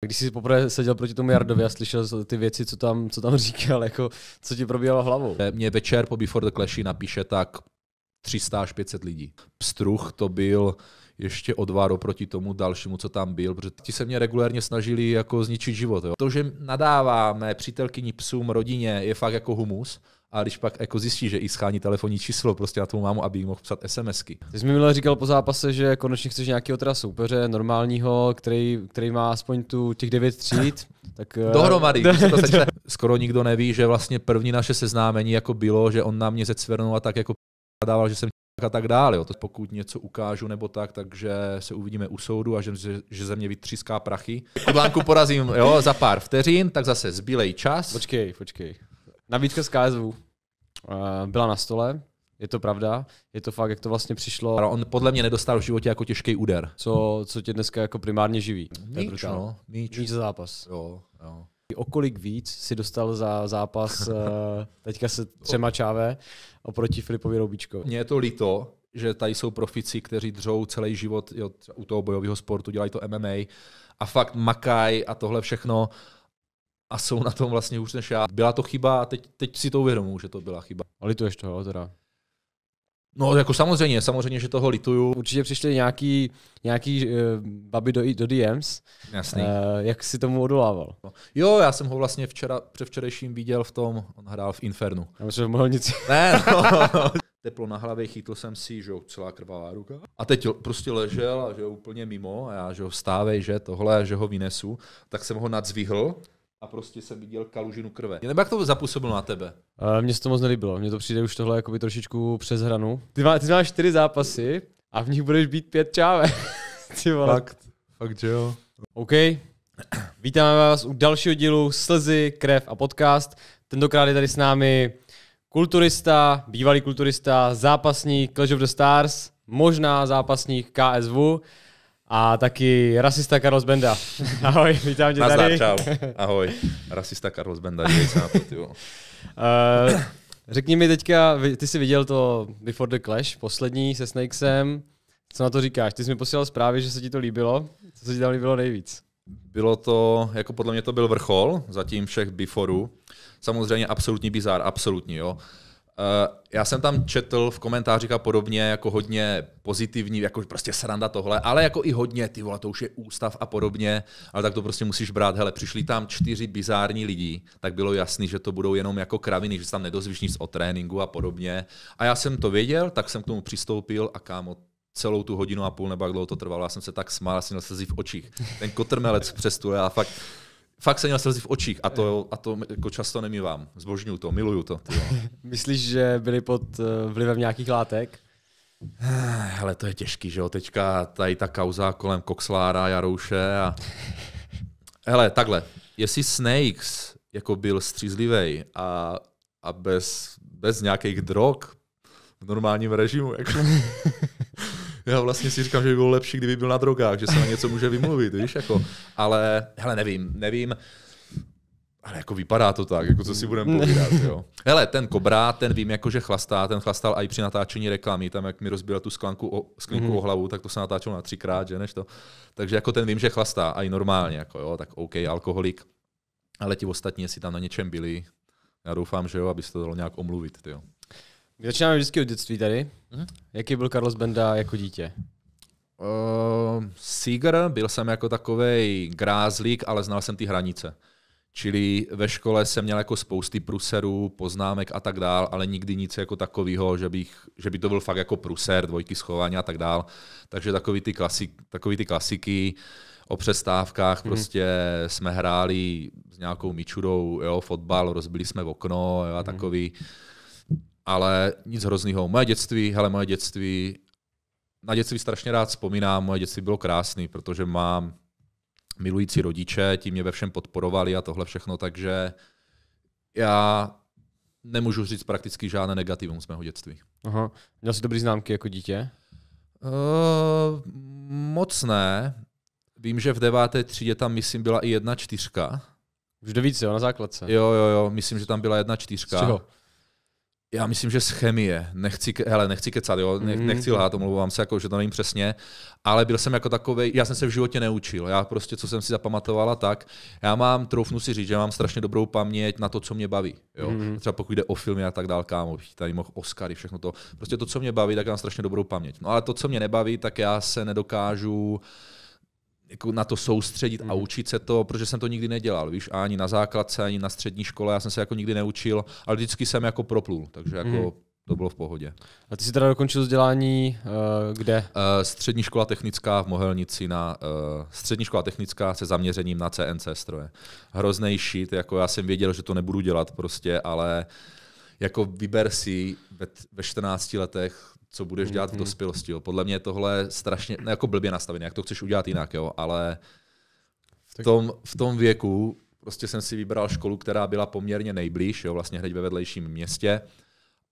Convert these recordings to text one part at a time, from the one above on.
Když jsi poprvé seděl proti tomu Jardovi a slyšel ty věci, co tam, co tam říkal, jako, co ti probíhalo hlavou? Eh, mě večer po Before the Clashy napíše tak 300 až 500 lidí. Pstruh to byl ještě odvar oproti tomu dalšímu, co tam byl, protože ti se mě regulérně snažili jako zničit život. Jo. To, že nadáváme přítelkyni psům, rodině, je fakt jako humus, a když pak jako zjistí, že i schání telefonní číslo prostě na tvou mámu, aby jí mohl psat SMSky. Ty jsi mi minule říkal po zápase, že konečně chceš nějakého teda soupeře normálního, který, který má aspoň tu těch devět tříd. Tak, Dohromady. to eh, sečte. Skoro nikdo neví, že vlastně první naše seznámení jako bylo, že on na mě ze Cvernou a tak jako dával, že jsem a tak dále. Jo. To pokud něco ukážu nebo tak, takže se uvidíme u soudu a že, že, ze mě vytříská prachy. Kubánku porazím jo, za pár vteřin, tak zase zbílej čas. Počkej, počkej. Nabídka z KSV. Eh, byla na stole, je to pravda, je to fakt, jak to vlastně přišlo. Ale on podle mě nedostal v životě jako těžký úder. Co, co tě dneska jako primárně živí? Míč, no, míč. míč za zápas. Jo, jo. Okolik víc si dostal za zápas eh, teďka se třema čáve oproti Filipovi Roubíčkovi? Mně je to líto, že tady jsou profici, kteří dřou celý život jo, u toho bojového sportu, dělají to MMA a fakt makaj a tohle všechno a jsou na tom vlastně už než já. Byla to chyba a teď, teď si to uvědomuji, že to byla chyba. A lituješ toho teda? No jako samozřejmě, samozřejmě, že toho lituju. Určitě přišli nějaký, nějaký uh, eh, baby do, do DMs. Jasný. Uh, jak si tomu odolával? No. Jo, já jsem ho vlastně včera, převčerejším viděl v tom, on hrál v Infernu. Já myslím, že mohl nic. Ne, no. Teplo na hlavě, chytl jsem si, že jo, celá krvavá ruka. A teď prostě ležel a že jo, úplně mimo a já, že jo, stávej, že tohle, že ho vynesu. Tak jsem ho nadzvihl a prostě jsem viděl kalužinu krve. Nebo jak to zapůsobilo na tebe? Uh, mně se to moc nelíbilo, mně to přijde už tohle jakoby trošičku přes hranu. Ty, má, ty máš čtyři zápasy a v nich budeš být pět čáve. ty vole. Fakt, fakt že jo. OK, vítáme vás u dalšího dílu Slzy, krev a podcast. Tentokrát je tady s námi kulturista, bývalý kulturista, zápasník Clash of the Stars, možná zápasník KSV, a taky rasista Carlos Benda. Ahoj, vítám tě Nazdar, tady. čau. Ahoj, rasista Carlos Benda, dívej se na to, uh, Řekni mi teďka, ty jsi viděl to Before the Clash, poslední se Snakesem. Co na to říkáš? Ty jsi mi posílal zprávy, že se ti to líbilo. Co se ti tam líbilo nejvíc? Bylo to, jako podle mě to byl vrchol zatím všech beforeů. Samozřejmě absolutní bizár, absolutní, jo. Uh, Eh, já jsem tam četl v komentářích a podobně jako hodně pozitivní, jako prostě sranda tohle, ale jako i hodně, ty vole, to už je ústav a podobně, ale tak to prostě musíš brát, hele, přišli tam čtyři bizární lidi, tak bylo jasný, že to budou jenom jako kraviny, že se tam nedozvíš nic o tréninku a podobně. A já jsem to věděl, tak jsem k tomu přistoupil a kámo, celou tu hodinu a půl nebo jak dlouho to trvalo, já jsem se tak smál, jsem měl slzy v očích. Ten kotrmelec přes tu, já fakt fakt jsem měl slzy v očích a to, a to jako často nemývám. Zbožňuju to, miluju to. Myslíš, že byli pod eh, vlivem nějakých látek? Ale to je těžký, že jo? Teďka tady ta kauza kolem Koxlára, Jarouše a... Hele, takhle. Jestli Snakes jako byl střízlivý a, a bez, bez nějakých drog v normálním režimu, jako... já vlastně si říkám, že by bylo lepší, kdyby byl na drogách, že se na něco může vymluvit, víš, jako. Ale, hele, nevím, nevím. Ale jako vypadá to tak, jako co si budeme povídat, jo. Hele, ten Kobra, ten vím jako, že chlastá, ten chlastal i při natáčení reklamy, tam jak mi rozbíral tu sklanku o, sklinku mm. o mhm. hlavu, tak to se natáčelo na třikrát, že než to. Takže jako ten vím, že chlastá a i normálně, jako jo, tak OK, alkoholik. Ale ti ostatní, jestli tam na něčem byli, já doufám, že jo, aby se to dalo nějak omluvit, jo. Začínáme vždycky od dětství tady. Mhm. Jaký byl Carlos Benda jako dítě? Uh, Seager, byl jsem jako takový grázlík, ale znal jsem ty hranice. Čili ve škole jsem měl jako spousty pruserů, poznámek a tak dál, ale nikdy nic jako takového, že, bych, že by to byl fakt jako pruser, dvojky schování a tak dál. Takže takový ty, klasik, takový ty klasiky o přestávkách, hmm. prostě jsme hráli s nějakou mičurou, jo, fotbal, rozbili jsme v okno jo, a mhm. takový. Hmm ale nic hroznýho. Moje dětství, hele, moje dětství, na dětství strašně rád vzpomínám, moje dětství bylo krásné, protože mám milující rodiče, ti mě ve všem podporovali a tohle všechno, takže já nemůžu říct prakticky žádné negativum z mého dětství. Aha. Měl jsi dobrý známky jako dítě? Uh, moc ne. Vím, že v deváté třídě tam, myslím, byla i jedna čtyřka. Už devíce, jo, na základce. Jo, jo, jo, myslím, že tam byla jedna čtyřka. Z čeho? já myslím, že z chemie, nechci, hele, nechci kecat, jo, Ne, mhm. nechci lhát, omlouvám se, jako, že to nevím přesně, ale byl jsem jako takový, já jsem se v životě neučil, já prostě, co jsem si zapamatovala, tak, já mám, troufnu si říct, že mám strašně dobrou paměť na to, co mě baví, jo, mm-hmm. třeba pokud jde o filmy a tak dál, kámo, tady mohl Oscary, všechno to, prostě to, co mě baví, tak já mám strašně dobrou paměť, no ale to, co mě nebaví, tak já se nedokážu, uh, jako na to soustředit a mhm. učit se to, protože jsem to nikdy nedělal, víš, ani na základce, ani na střední škole, já jsem se jako nikdy neučil, ale vždycky jsem jako proplul, takže jako mhm. to bylo v pohodě. A ty jsi teda dokončil vzdělání uh, kde? Uh, střední škola technická v Mohelnici na, uh, střední škola technická se zaměřením na CNC stroje. Hrozný shit, jako já jsem věděl, že to nebudu dělat prostě, ale jako vyber si ve, ve 14 letech co budeš dělat v mhm. dospělosti. Jo. Podle mě je tohle strašně, ne no, jako blbě nastavené, jak to chceš udělat jinak, jo, ale v tom, v tom věku prostě jsem si vybral školu, která byla poměrně nejblíž, jo, vlastně hned ve vedlejším městě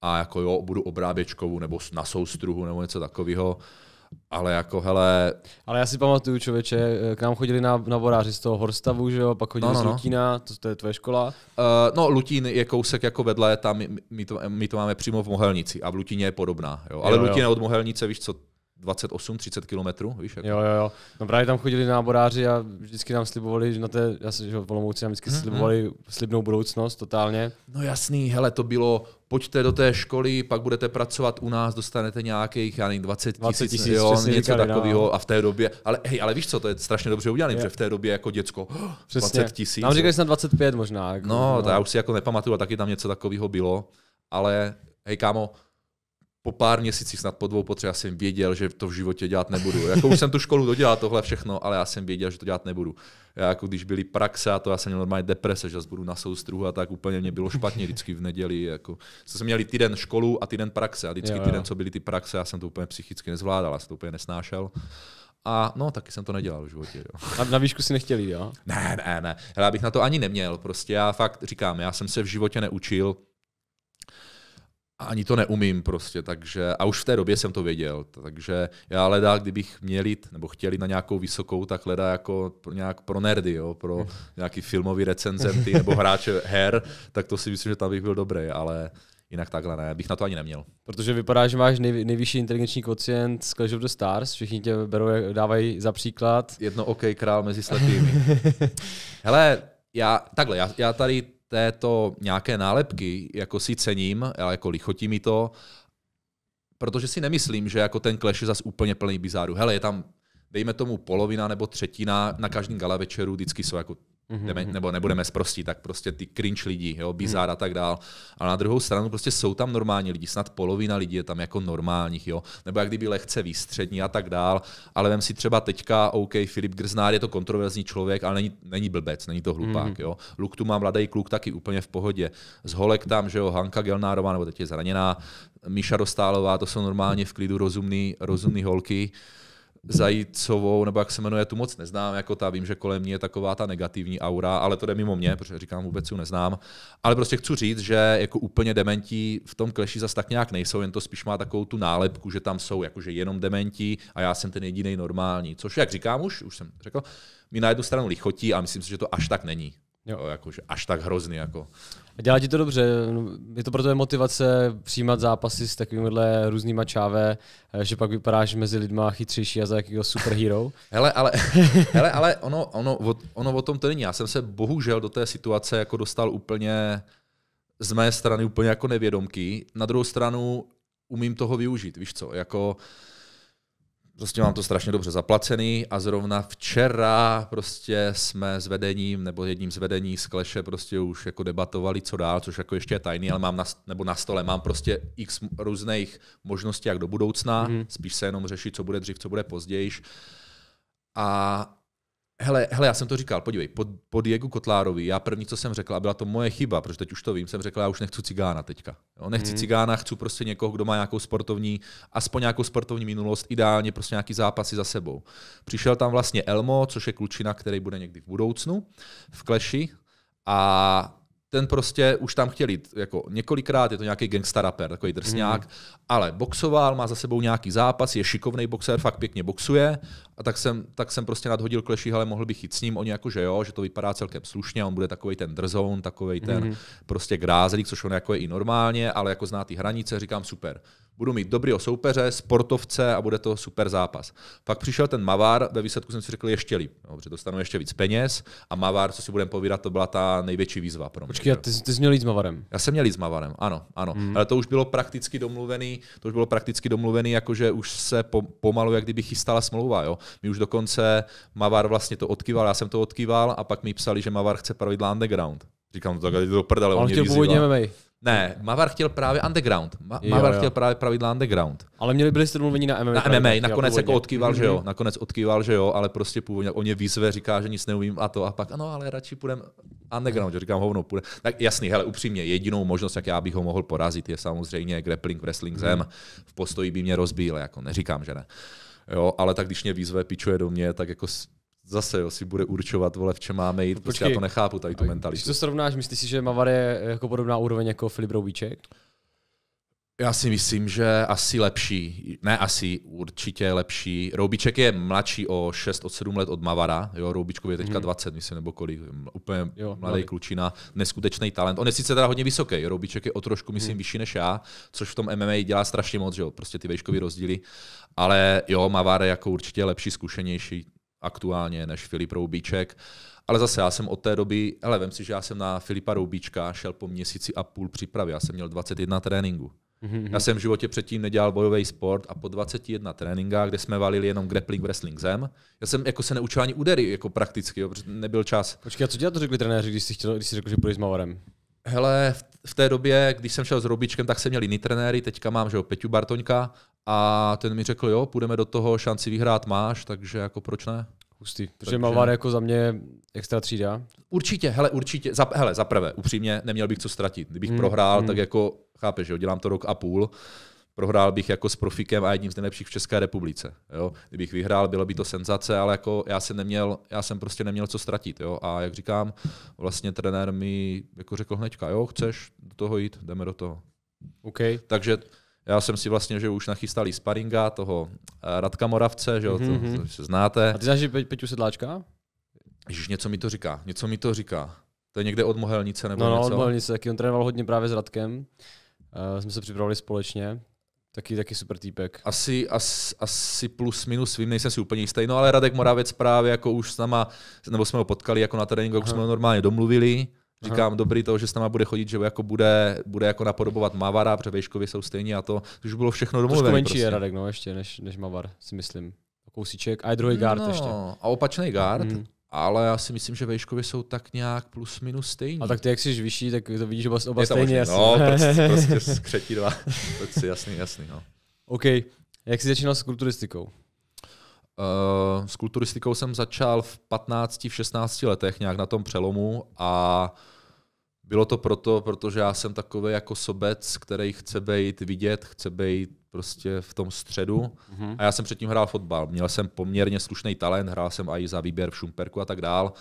a jako jo, budu obráběčkovou nebo na soustruhu nebo něco takového ale jako hele... Ale já si pamatuju, člověče, k nám chodili na, na voráři z toho Horstavu, že jo, pak chodili no, no, z no. Lutína, to, to je tvoje škola. Uh, no, Lutín je kousek jako vedle, tam my, my, to, my to máme přímo v Mohelnici a v Lutíně je podobná, jo. Ale jo, Lutín je od Mohelnice, víš co, 28-30 kilometrů, víš? Jako. Jo, jo, jo. No právě tam chodili náboráři a vždycky nám slibovali, že na té, já se že v Olomouci nám vždycky mm-hmm. slibovali slibnou budoucnost totálně. No jasný, hele, to bylo, pojďte do té školy, pak budete pracovat u nás, dostanete nějakých, já nevím, 20 tisíc, jo, něco říkali, takového no. a v té době, ale hej, ale víš co, to je strašně dobře udělané, že v té době jako děcko, oh, 20 tisíc. Nám říkali, na 25 možná. Jako, no, no, to já už si jako nepamatuju, a taky tam něco takového bylo, ale hej kámo, po pár měsících, snad po dvou, po já jsem věděl, že to v životě dělat nebudu. Jako už jsem tu školu dodělal tohle všechno, ale já jsem věděl, že to dělat nebudu. Já, jako když byly praxe a to, já jsem měl normálně deprese, že budu na soustruhu a tak úplně mě bylo špatně vždycky v neděli. Jako. jsem měli týden školu a týden praxe a vždycky jo, jo. týden, co byly ty praxe, já jsem to úplně psychicky nezvládal, já jsem to úplně nesnášel. A no, taky jsem to nedělal v životě. Jo. A na výšku si nechtěl jo? Ne, ne, ne. Hele, bych na to ani neměl. Prostě já fakt říkám, já jsem se v životě neučil ani to neumím prostě, takže, a už v té době jsem to věděl, takže já leda, kdybych měl jít, nebo chtěl jít na nějakou vysokou, tak leda jako pro, nějak pro nerdy, jo, pro nějaký filmový recenzenty nebo hráče her, tak to si myslím, že tam bych byl dobrý, ale jinak takhle ne, bych na to ani neměl. Protože vypadá, že máš nej, nejvyšší inteligenční kocient z Clash of the Stars, všichni tě berou, dávají za příklad. Jedno OK král mezi slepými. Hele, já, takhle, já, já tady této nějaké nálepky jako si cením, ale jako lichotí mi to, protože si nemyslím, že jako ten Clash je zase úplně plný bizáru. Hele, je tam dejme tomu polovina nebo třetina na každém gala večeru vždycky jsou jako Mm-hmm. jdeme, nebo nebudeme sprostí, tak prostě ty cringe lidi, jo, mm-hmm. bizár a tak dál. Ale na druhou stranu prostě jsou tam normální lidi, snad polovina lidí je tam jako normálních, jo, nebo jak kdyby lehce výstřední a tak dál. Ale vem si třeba teďka, OK, Filip Grznár je to kontroverzní člověk, ale není, není blbec, není to hlupák, mm-hmm. jo. Luk tu má mladý kluk taky úplně v pohodě. Z holek tam, že jo, Hanka Gelnárová, nebo teď je zraněná, Míša Dostálová, to jsou normálně v klidu rozumný, rozumný holky. Zajícovou, nebo jak se jmenuje, tu moc neznám, jako ta, vím, že kolem mě je taková ta negativní aura, ale to jde mimo mě, protože říkám, vůbec ji neznám. Ale prostě chci říct, že jako úplně dementi v tom kleši zase tak nějak nejsou, jen to spíš má takovou tu nálepku, že tam jsou jakože jenom dementi a já jsem ten jediný normální. Což, jak říkám už, už jsem řekl, mi na jednu stranu lichotí a myslím si, že to až tak není. Jo, jakože až tak hrozný. Jako. A dělá ti to dobře. Je to pro tebe motivace přijímat zápasy s takovýmhle různýma čáve, eh, že pak vypadáš mezi lidma chytřejší a za jakýho superhero? hele, ale, hele, ale ono, ono, ono, o tom to není. Já jsem se bohužel do té situace jako dostal úplně z mé strany úplně jako nevědomky. Na druhou stranu umím toho využít, víš co, jako uh, Prostě mám to strašně dobře zaplacený a zrovna včera prostě jsme s vedením nebo jedním z vedení z Kleše prostě už jako debatovali, co dál, což jako ještě je tajný, ale mám na, nebo na stole mám prostě x různých možností jak do budoucna, mm. spíš se jenom řešit, co bude dřív, co bude později. A Hele, hele, já jsem to říkal, podívej, pod po Diego Kotlárovi, já první, co jsem řekl, a byla to moje chyba, protože teď už to vím, jsem řekl, já už nechci cigána teďka. Jo, nechci hmm. cigána, chci prostě někoho, kdo má nějakou sportovní, aspoň nějakou sportovní minulost, ideálně prostě nějaký zápasy za sebou. Přišel tam vlastně Elmo, což je klučina, který bude někdy v budoucnu, v Kleši, a ten prostě už tam chtěl jít jako několikrát, je to nějaký gangsta rapper, takový drsňák, hmm. ale boxoval, má za sebou nějaký zápas, je šikovný boxer, fakt pěkně boxuje a tak jsem, tak jsem prostě nadhodil kleší, ale mohl bych jít s ním. Oni jako, že jo, že to vypadá celkem slušně, on bude takový ten drzoun, takový ten mm-hmm. prostě grázlík, což on jako je i normálně, ale jako zná ty hranice, říkám super. Budu mít dobrýho soupeře, sportovce a bude to super zápas. Pak přišel ten Mavar, ve výsledku jsem si řekl ještě líp, jo, no, že dostanu ještě víc peněz a Mavar, co si budeme povídat, to byla ta největší výzva pro mě. Počkej, ty, ty jsi měl jít s Mavarem. Já jsem měl jít s Mavarem, ano, ano. Mm. Ale to už bylo prakticky domluvený, to už bylo prakticky domluvený, jakože už se po, pomalu, jak kdyby chystala smlouva, jo. My už dokonce, Mavar vlastně to odkýval, já jsem to odkýval a pak mi psali, že Mavar chce pravidla underground. Říkám, to no tak to prdele, on, on chtěl původně MMA. Ne, Mavar chtěl právě underground. Ma- Mavar jo. chtěl právě pravidla underground. Ale měli byli jste domluvení na MMA. Na MMA, nakonec jako, jako odkýval, mm-hmm. že jo, mhm. nakonec odkýval, že jo, ale prostě původně, on je výzve, říká, že nic neumím a to a pak, ano, ale radši půjdem underground, že říkám hovno, půjde. Tak jasný, hele, upřímně, jedinou možnost, jak já bych ho mohl porazit, je samozřejmě grappling, wrestling mhm. zem. V postoji by mě rozbíl, jako neříkám, že ne. Uh, jo, ale tak když mě výzve pičuje do mě, tak jako zase jo, si bude určovat, vole, v čem máme jít, prostě Počkej, prostě já to nechápu, tady tu mentalitu. Když to srovnáš, myslíš si, že Mavar je jako podobná úroveň jako Filip Roubíček? Já si myslím, že asi lepší, ne asi, určitě lepší. Roubíček je mladší o 6 od 7 let od Mavara, jo, Roubíčkovi je teďka 20, mhm. myslím, nebo kolik, úplně jo, mladý mladý. klučina, neskutečný talent. On je sice teda hodně vysoký, Roubíček je o trošku, mhm. myslím, hmm. vyšší než já, což v tom MMA dělá strašně moc, že jo, prostě ty vejškové rozdíly, ale jo, je jako určitě lepší, zkušenější aktuálně než Filip Roubíček. Ale zase já jsem od té doby, ale vím si, že já jsem na Filipa Roubíčka šel po měsíci a půl přípravy, já jsem měl 21 tréninku. Mm-hmm. Já jsem v životě předtím nedělal bojový sport a po 21 tréninkách, kde jsme valili jenom grappling, wrestling zem, já jsem jako se neučil ani údery jako prakticky, jo, protože nebyl čas. Počkej, a co dělat to řekli trenéři, když jsi, chtěl, když jsi řekl, že půjdeš s Mavarem? Hele, v té době, když jsem šel s Robičkem, tak jsem měl jiný trenéry, teďka mám, že jo, Peťu Bartoňka a ten mi řekl, jo, půjdeme do toho, šanci vyhrát máš, takže jako proč ne? Hustý, protože má jako za mě extra třída. Určitě, hele, určitě, za, hele, za prvé, upřímně, neměl bych co ztratit. Kdybych hmm, prohrál, hmm. tak jako, chápeš, jo, dělám to rok a půl, prohrál bych jako s profikem a jedním z nejlepších v České republice. Jo? Kdybych vyhrál, bylo by to senzace, ale jako já jsem, neměl, já jsem prostě neměl co ztratit. Jo? A jak říkám, vlastně trenér mi jako řekl hnedka, jo, chceš do toho jít, jdeme do toho. Okay. Takže já jsem si vlastně, že už nachystali sparinga toho eh, Radka Moravce, že jo, mm-hmm. to, mhm, mhm. to se znáte. A ty znáš Pe- Peťu Sedláčka? Ježíš, něco mi to říká, něco mi to říká. To je někde od Mohelnice nebo no, něco? No, od Mohelnice, taky on trénoval hodně právě s Radkem. Uh, jsme se připravili společně Taky, taky super týpek. Asi, as, asi plus minus vím, nejsem si úplně jistý. No ale Radek Moravec právě jako už s náma, nebo jsme ho potkali jako na tréninku, jako jsme ho normálně domluvili. Říkám, Aha. dobrý to, že s náma bude chodit, že jako bude, bude jako napodobovat Mavara, protože Vejškovi jsou stejní a to, už bylo všechno domluvené. Trošku menší prostě. je Radek, no, ještě než, než Mavar, si myslím. Kousíček a je druhý guard no, ještě. a opačný guard, mm ale já si myslím, že vejškově jsou tak nějak plus minus stejní. A tak ty, jak jsi vyšší, tak to vidíš, oba, oba stejně jasný. No, prostě, prostě skřetí dva. Prostě jasný, jasný, no. OK. Jak jsi začínal s kulturistikou? Uh, s kulturistikou jsem začal v 15, v 16 letech, nějak na tom přelomu a bylo to proto, protože já jsem takový jako sobec, který chce být vidět, chce být prostě v tom středu. Mm-hmm. A já jsem předtím hrál fotbal. Měl jsem poměrně slušný talent, hrál jsem i za výběr v Šumperku a tak dál.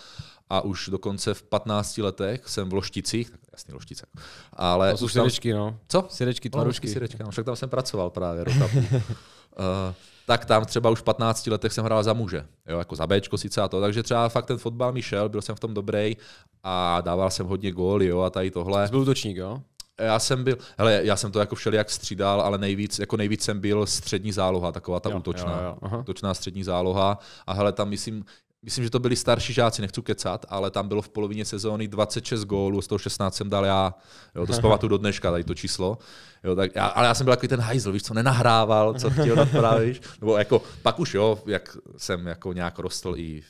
A už dokonce v 15 letech jsem v Lošticích, tak jasný Loštice. Ale to jsou už sirečky, tam, no. Co? Sirečky, no, tvarušky. Sirečka, no, však tam jsem pracoval právě uh, tak tam třeba už v 15 letech jsem hrál za muže, jo, jako za Bčko sice a to, takže třeba fakt ten fotbal mi šel, byl jsem v tom dobrý a dával jsem hodně góly, jo, a tady tohle. Jsi byl útočník, jo? Já jsem byl, hele, já jsem to jako všelijak střídal, ale nejvíc, jako nejvíc jsem byl střední záloha, taková ta jo, útočná, jo, jo, útočná střední záloha. A hele, tam myslím, myslím, že to byli starší žáci, nechci kecat, ale tam bylo v polovině sezóny 26 gólů, z toho 16 jsem dal já, jo, to zpamatuju do dneška, tady to číslo. Jo, tak já, ale já jsem byl takový ten hajzl, víš, co nenahrával, co chtěl napravit. Nebo jako, pak už jo, jak jsem jako nějak rostl i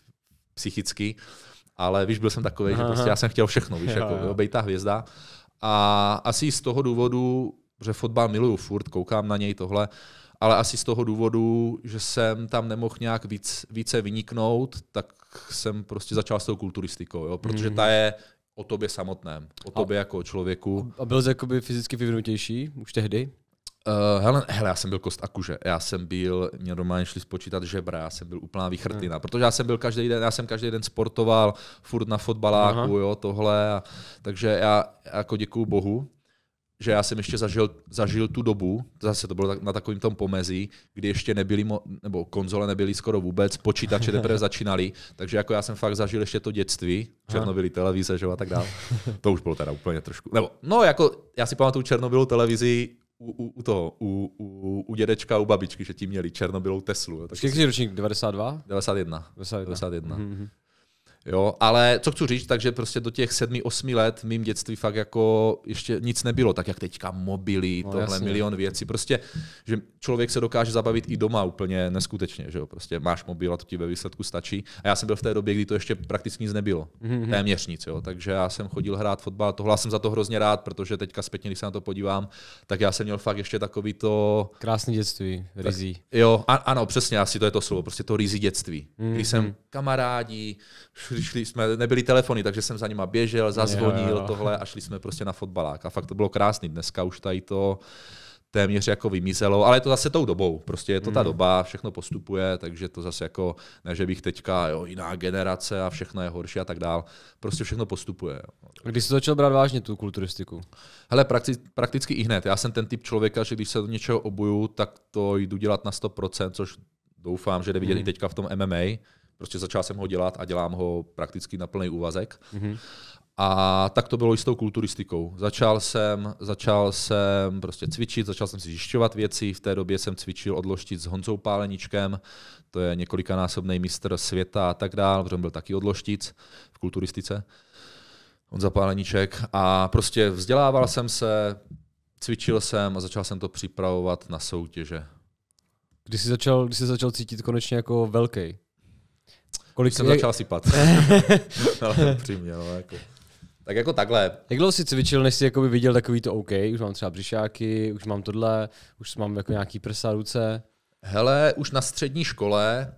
psychicky, ale víš, byl jsem takový, že prostě já jsem chtěl všechno, víš, jo, jako, jo. jo, hvězda. A asi z toho důvodu, že fotbal miluju furt, koukám na něj tohle, ale asi z toho důvodu, že jsem tam nemohl nějak víc, více vyniknout, tak jsem prostě začal s tou kulturistikou, jo? protože mhm. ta je o tobě samotném, o tobě a, jako člověku. A byl jsi jakoby fyzicky vyvinutější už tehdy? Uh, hele, hele, já jsem byl kost a kuže. Já jsem byl, mě normálně šli spočítat žebra, já jsem byl úplná výchrtlina, hmm. protože já jsem byl každý den, já jsem každý den sportoval, furt na fotbaláku, Aha. jo, tohle. A, takže já jako děkuju Bohu, že já jsem ještě zažil, zažil tu dobu, zase to bylo na takovým tom pomezí, kdy ještě nebyly, mo, nebo konzole nebyly skoro vůbec, počítače teprve začínaly, takže jako já jsem fakt zažil ještě to dětství, Černobyly televize, že a tak dále. To už bylo teda úplně trošku, nebo, no jako, já si pamatuju Černobylou televizi u, u, u toho, u, u, u dědečka, u babičky, že ti měli černobylou Teslu. Jo, tak Počkej, jsi ročník 92? 91. 91. 91. Mm-hmm. Jo, ale co chci říct, takže prostě do těch sedmi, osmi let v mým dětství fakt jako ještě nic nebylo, tak jak teďka mobily, no, tohle jasně. milion věcí. Prostě, že člověk se dokáže zabavit i doma úplně neskutečně, že jo. Prostě máš mobil a to ti ve výsledku stačí. A já jsem byl v té době, kdy to ještě prakticky nic nebylo. Mm-hmm. Téměř nic, jo. Takže já jsem chodil hrát fotbal, tohle jsem za to hrozně rád, protože teďka zpětně, když se na to podívám, tak já jsem měl fakt ještě takový to. Krásné dětství, rizí. Tak, jo, a, ano, přesně, asi to je to slovo, prostě to rizí dětství. Mm-hmm. Když jsem kamarádi, když šli jsme, nebyly telefony, takže jsem za nima běžel, zazvonil jo, jo. tohle a šli jsme prostě na fotbalák. A fakt to bylo krásný. Dneska už tady to téměř jako vymizelo, ale je to zase tou dobou. Prostě je to ta mm. doba, všechno postupuje, takže to zase jako, ne, že bych teďka, jo, jiná generace a všechno je horší a tak dál. Prostě všechno postupuje. A když jsi začal brát vážně tu kulturistiku? Hele, prakti- prakticky i hned. Já jsem ten typ člověka, že když se do něčeho obuju, tak to jdu dělat na 100%, což doufám, že jde vidět hmm. i teďka v tom MMA, Prostě začal jsem ho dělat a dělám ho prakticky na plný úvazek. Mm-hmm. A tak to bylo i s tou kulturistikou. Začal jsem, začal jsem prostě cvičit, začal jsem si zjišťovat věci. V té době jsem cvičil odloštit s Honzou Páleničkem, to je několikanásobný mistr světa a tak dále, protože byl taky odloštic v kulturistice. On zapáleníček a prostě vzdělával jsem se, cvičil jsem a začal jsem to připravovat na soutěže. Když jsi začal, když jsi začal cítit konečně jako velký? Kolik jsem začal sypat. ale no, jako. Tak jako takhle. Jak dlouho jsi cvičil, než jsi jakoby viděl takový to OK, už mám třeba břišáky, už mám tohle, už mám jako nějaký prsa, ruce? Hele, už na střední škole,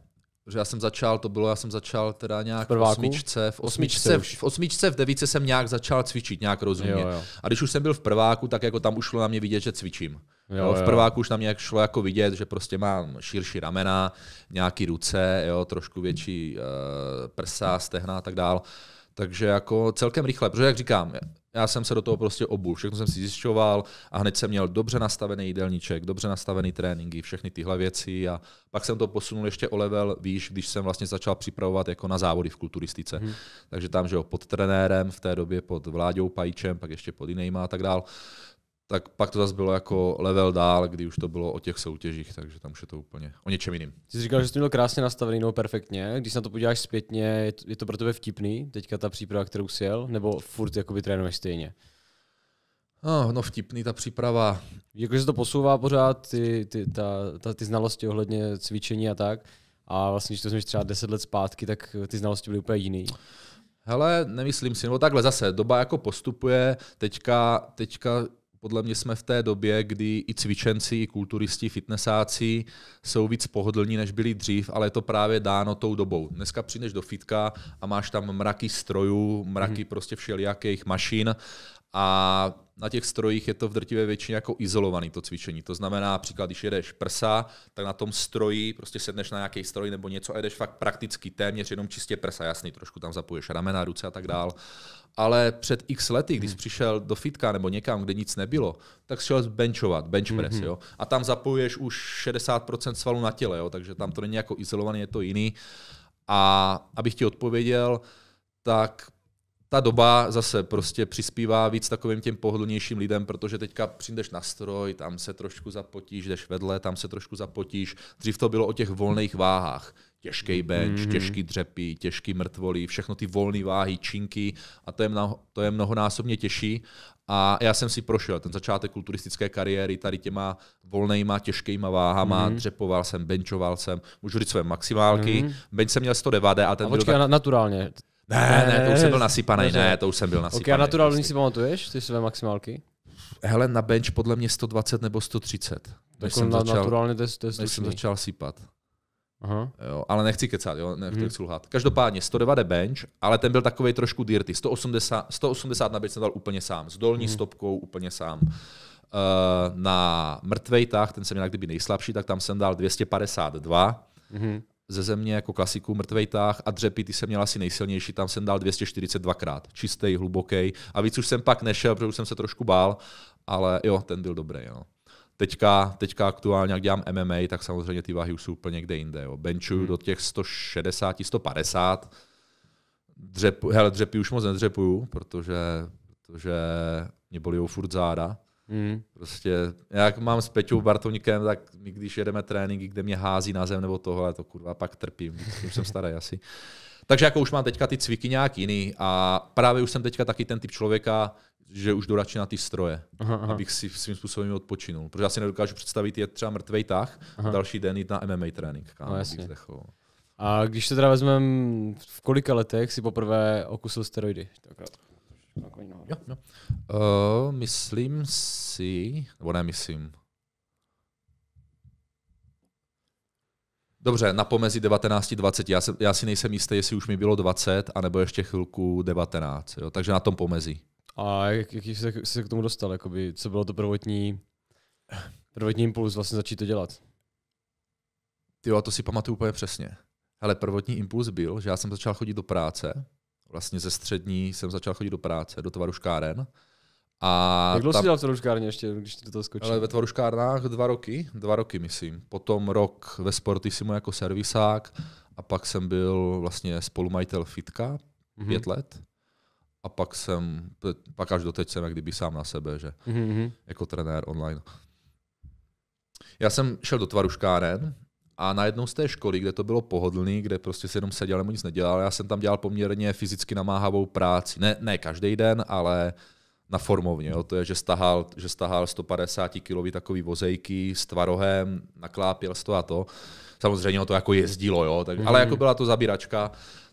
že já jsem začal, to bylo, já jsem začal teda nějak v, v osmičce, v osmičce, osmičce v osmičce, v devíce jsem nějak začal cvičit, nějak rozumně. Jo, jo. A když už jsem byl v prváku, tak jako tam ušlo na mě vidět, že cvičím. Jo, jo, v prváku už tam nějak šlo jako vidět, že prostě mám širší ramena, nějaký ruce, jo, trošku větší uh, prsa, stehna a tak dál. Takže jako celkem rychle, protože jak říkám, já jsem se do toho prostě obul, všechno jsem si zjišťoval a hned jsem měl dobře nastavený jídelníček, dobře nastavený tréninky, všechny tyhle věci a pak jsem to posunul ještě o level výš, když jsem vlastně začal připravovat jako na závody v kulturistice. Hmm. Takže tam, že jo, pod trenérem, v té době pod Vláďou Pajčem, pak ještě pod jinýma a tak dál tak pak to zase bylo jako level dál, kdy už to bylo o těch soutěžích, takže tam už je to úplně o něčem jiným. Ty jsi říkal, že jsi měl krásně nastavený, no perfektně. Když se na to podíváš zpětně, je to, pro tebe vtipný, teďka ta příprava, kterou jsi jel, nebo furt jakoby trénuješ stejně? No, no vtipný ta příprava. Jakože se to posouvá pořád, ty, ty, ta, ta, ty znalosti ohledně cvičení a tak. A vlastně, když to jsme třeba 10 let zpátky, tak ty znalosti byly úplně jiný. Hele, nemyslím si, nebo takhle zase, doba jako postupuje, teďka, teďka podle mě jsme v té době, kdy i cvičenci, i kulturisti, fitnessáci jsou víc pohodlní, než byli dřív, ale je to právě dáno tou dobou. Dneska přijdeš do fitka a máš tam mraky strojů, mraky hmm. prostě všelijakých mašin a na těch strojích je to v drtivé většině jako izolovaný to cvičení. To znamená, příklad, když jedeš prsa, tak na tom stroji prostě sedneš na nějaký stroj nebo něco a jedeš fakt prakticky téměř jenom čistě prsa. Jasný, trošku tam zapuješ ramena, ruce a tak dál ale před x lety, když hmm. přišel do fitka nebo někam, kde nic nebylo, tak šel benchovat, bench press, hmm jo. A tam zapojuješ už 60% svalu na těle, jo, takže tam to není jako izolovaný, je to jiný. A abych ti odpověděl, tak ta doba zase prostě přispívá víc takovým těm pohodlnějším lidem, protože teďka přijdeš na stroj, tam se trošku zapotíš, jdeš vedle, tam se trošku zapotíš. Dřív to bylo o těch volných váhách těžký mm-hmm. bench, mm-hmm. těžký dřepy, těžký mrtvolí, všechno ty volné váhy, činky a to je, mnoho, to je mnohonásobně těžší. A já jsem si prošel ten začátek kulturistické kariéry tady těma volnejma, těžkýma váhama, mm-hmm. dřepoval jsem, benchoval jsem, můžu říct své maximálky, mm-hmm. bench jsem měl 109 a ten a počkej, tak... naturálně. Ne, ne, ne, to už jsem byl nasypaný, ne, ne to už jsem byl nasypaný. Okay, a naturálně prostě. si pamatuješ ty své maximálky? Hele, na bench podle mě 120 nebo 130. Tak jako jsem na, začal, naturálně to je, to je jsem začal sypat. Aha. Jo, ale nechci kecat, jo, nechci hmm. lhát. Každopádně 109 bench, ale ten byl takový trošku dirty. 180, 180 na bench jsem dal úplně sám, s dolní hmm. stopkou úplně sám. Uh, na mrtvej tah, ten jsem měl kdyby nejslabší, tak tam jsem dal 252. Hmm. Ze země jako klasiku mrtvej tah a dřepy, ty jsem měl asi nejsilnější, tam jsem dal 242 krát. Čistý, hluboký. A víc už jsem pak nešel, protože už jsem se trošku bál, ale jo, ten byl dobrý. Jo. No. Teďka, teďka aktuálně, jak dělám MMA, tak samozřejmě ty váhy už jsou úplně někde jinde. Jo. Benchuju hmm. do těch 160, 150. Dřep, hele, dřepy už moc nedřepuju, protože, protože mě bolí furt záda. Hmm. Prostě, jak mám s Peťou Bartoníkem, tak my, když jedeme tréninky, kde mě hází na zem nebo tohle, to kurva pak trpím. Už jsem starý asi. Takže jako už mám teďka ty cviky nějak jiný a právě už jsem teďka taky ten typ člověka, že už jdu radši na ty stroje, aha, aha. abych si svým způsobem odpočinul. Protože já si nedokážu představit je třeba mrtvej tah aha. a další den jít na MMA trénink. Kam, no, jasně. A když se teda vezmeme, v kolika letech si poprvé okusil steroidy? Tak, Jo, jo. Uh, myslím si, nebo ne myslím, Dobře, na pomezí 19 20. Já, se, já si nejsem jistý, jestli už mi bylo 20, anebo ještě chvilku 19. Jo? Takže na tom pomezí. A jak, jak jsi se k tomu dostal? Jakoby, co bylo to prvotní, prvotní impuls vlastně začít to dělat? Ty jo, to si pamatuju úplně přesně. Ale prvotní impuls byl, že já jsem začal chodit do práce. Vlastně ze střední jsem začal chodit do práce, do tvaru škáren. A Jak dlouho ta... jsi dělal v tvaruškárně ještě, když do toho skočil? Ale ve tvaruškárnách dva roky, dva roky myslím. Potom rok ve Sportissimo jako servisák a pak jsem byl vlastně spolumajitel fitka mm-hmm. pět let. A pak jsem, pak až doteď jsem jak kdyby sám na sebe, že mm-hmm. jako trenér online. Já jsem šel do tvaruškáren a najednou z té školy, kde to bylo pohodlný, kde prostě se jenom seděl, nebo nic nedělal, já jsem tam dělal poměrně fyzicky namáhavou práci. Ne, ne každý den, ale na formovně. Jo. To je, že stahal, že stahal 150 kg takový vozejky s tvarohem, naklápěl to a to. Samozřejmě to jako jezdilo, jo, tak, ale mhm. jako byla to zabíračka.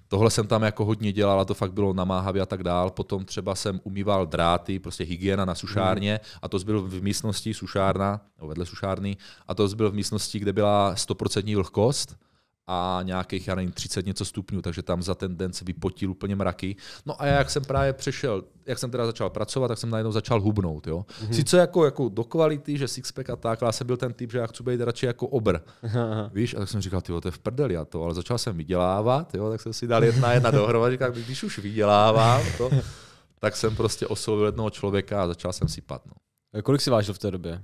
Tohle jsem tam jako hodně dělal a to fakt bylo namáhavě a tak dál. Potom třeba jsem umýval dráty, prostě hygiena na sušárně mhm. a to byl v místnosti sušárna, vedle sušárny, a to byl v místnosti, kde byla 100% vlhkost a nějakých, já nevím, 30 něco stupňů, takže tam za ten den se vypotil úplně mraky. No a já, jak jsem právě přešel, jak jsem teda začal pracovat, tak jsem najednou začal hubnout. Jo? Mm-hmm. Sice jako, jako do kvality, že sixpack a tak, ale já jsem byl ten typ, že já chci být radši jako obr. Aha, aha. Víš, a tak jsem říkal, ty to je v prdeli a to, ale začal jsem vydělávat, jo? tak jsem si dal jedna jedna dohromady, říkal, když už vydělávám, to, tak jsem prostě oslovil jednoho člověka a začal jsem sypat. No. A kolik si vážil v té době?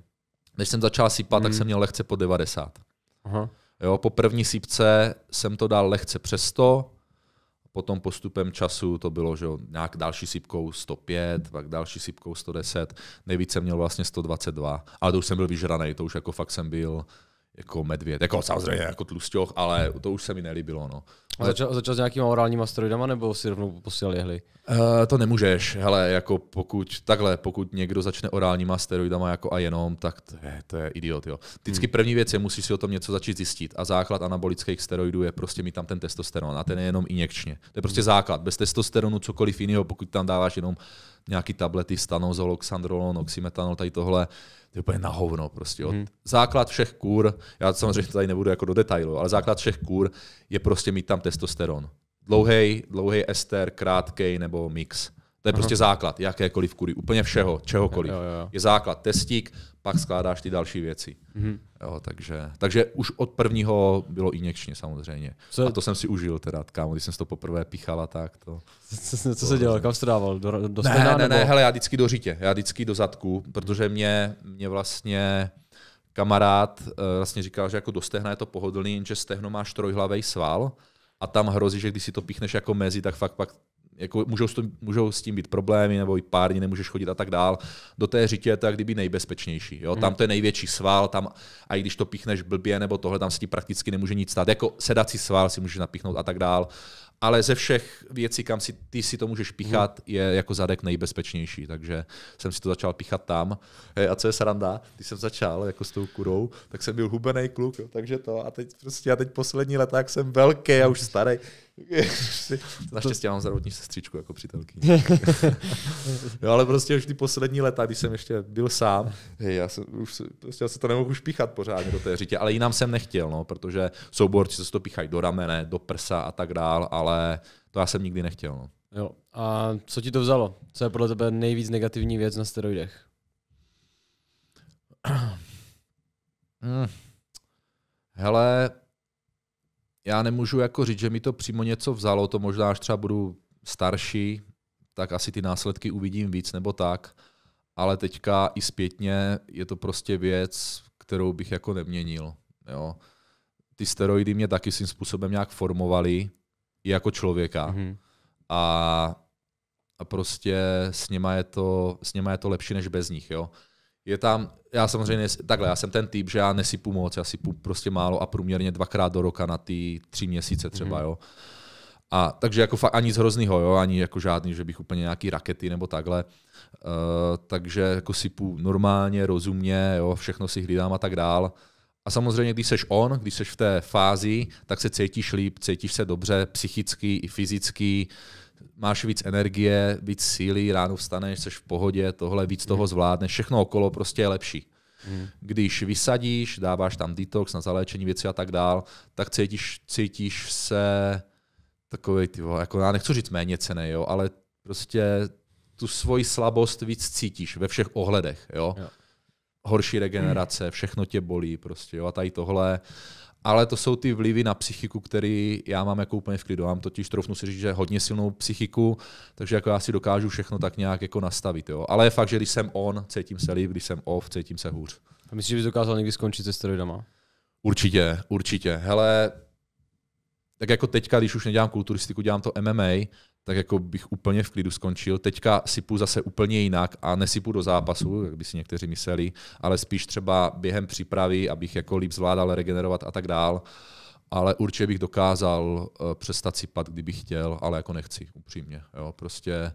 Než jsem začal sypat, mm. tak hmm. jsem měl lehce po 90. Aha. Jo, po první sípce jsem to dal lehce přes 100, potom postupem času to bylo, že jo, nějak další sípkou 105, pak další sípkou 110, nejvíce měl vlastně 122, ale to už jsem byl vyžraný, to už jako fakt jsem byl, jako medvěd. Jako samozřejmě jako tlusťoch, ale to už se mi nelíbilo. No. A Začal, začal s nějakýma orálníma steroidama nebo si rovnou posílal jehly? Uh, to nemůžeš, hele, jako pokud, takhle, pokud někdo začne orálníma steroidama jako a jenom, tak to je, to je idiot, jo. Vždycky hmm. první věc je, musíš si o tom něco začít zjistit a základ anabolických steroidů je prostě mít tam ten testosteron a ten je jenom injekčně. To je prostě hmm. základ. Bez testosteronu cokoliv jiného, pokud tam dáváš jenom nějaký tablety, stanozol, oxandrolon, oxymetanol, tady tohle, to je úplně na hovno. Prostě. Hmm. Základ všech kůr, já samozřejmě tady nebudu jako do detailu, ale základ všech kůr je prostě mít tam testosteron. Dlouhý, dlouhý ester, krátkej nebo mix. To je Aha. prostě základ jakékoliv kůry, úplně všeho, čehokoliv. Jo, jo, jo. Je základ testík, pak skládáš ty další věci. Mm-hmm. Jo, takže, takže už od prvního bylo injekčně samozřejmě. Co? A to jsem si užil teda, kámo, když jsem to poprvé píchal a tak. To, co, co, co se dělal, kam jsi dával? Do, do ne, ne, ne, ne, hele, já vždycky do řitě, já vždycky do zadku, protože mě, mě vlastně kamarád eh, vlastně říkal, že jako do stehna je to pohodlný, jenže stehno máš trojhlavý sval a tam hrozí, že když si to píchneš jako mezi, tak fakt pak jako můžou, s tím, můžou s tím být problémy, nebo i pár dní nemůžeš chodit a tak dál. Do té řitě je to jak kdyby nejbezpečnější. Jo? Tam mhm. to je největší sval, tam a i když to píchneš blbě nebo tohle, tam se ti prakticky nemůže nic stát. Jako sedací sval si můžeš napíchnout a tak dál. Ale ze všech věcí, kam si ty si to můžeš píchat, hmm. je jako zadek nejbezpečnější. Takže jsem si to začal píchat tam. Hey, a co je sranda? Když jsem začal jako s tou kurou, tak jsem byl hubený kluk, jo, takže to. A teď prostě, já teď poslední leta, jak jsem velký a už starý, Naštěstí mám zdravotní sestřičku jako přítelkyni. jo, ale prostě už ty poslední leta, když jsem ještě byl sám, hej, já, jsem, už, prostě já se to nemohu špíchat pořádně do té řitě, ale jinam jsem nechtěl, no, protože souborci se to píchají do ramene, do prsa a tak dál, ale to já jsem nikdy nechtěl. No. Jo. A co ti to vzalo? Co je podle tebe nejvíc negativní věc na steroidech? Hmm. Hele, já nemůžu jako říct, že mi to přímo něco vzalo, to možná až třeba budu starší, tak asi ty následky uvidím víc nebo tak, ale teďka i zpětně je to prostě věc, kterou bych jako neměnil. Jo. Ty steroidy mě taky svým způsobem nějak formovaly i jako člověka. Mm-hmm. A, a prostě s něma, je to, s něma je to lepší než bez nich. Jo je tam, já samozřejmě, takhle, já jsem ten typ, že já nesypu moc, já sypu prostě málo a průměrně dvakrát do roka na ty tři měsíce třeba, mm-hmm. jo. A takže jako fakt ani z hroznýho, jo, ani jako žádný, že bych úplně nějaký rakety nebo takhle. Uh, takže jako sypu normálně, rozumně, jo, všechno si hlídám a tak dál. A samozřejmě, když seš on, když seš v té fázi, tak se cítíš líp, cítíš se dobře psychicky i fyzicky. Uh, máš víc energie, víc síly, ráno vstaneš, jsi v pohodě, tohle víc toho zvládneš, všechno okolo prostě je lepší. Hmm. Když vysadíš, dáváš tam detox na zaléčení věci a tak dál, tak cítíš, cítíš se takový, tyvo, jako já nechci říct méně cené, jo, ale prostě tu svoji slabost víc cítíš ve všech ohledech, jo. jo. Horší regenerace, všechno tě bolí prostě, jo, a tady tohle ale to jsou ty vlivy na psychiku, který já mám jako úplně v klidu. Mám totiž, troufnu si říct, že hodně silnou psychiku, takže jako já si dokážu všechno tak nějak jako nastavit. Jo. Ale je fakt, že když jsem on, cítím se líp, když jsem off, cítím se hůř. A myslíš, že bys dokázal někdy skončit se steroidama? Určitě, určitě. Hele, tak jako teďka, když už nedělám kulturistiku, dělám to MMA, tak jako bych úplně v klidu skončil. Teďka sypu zase úplně jinak a nesypu do zápasu, jak by si někteří mysleli, ale spíš třeba během přípravy, abych jako líp zvládal regenerovat a tak dál. Ale určitě bych dokázal eh, přestat sypat, kdybych chtěl, ale jako nechci, upřímně. Jo, prostě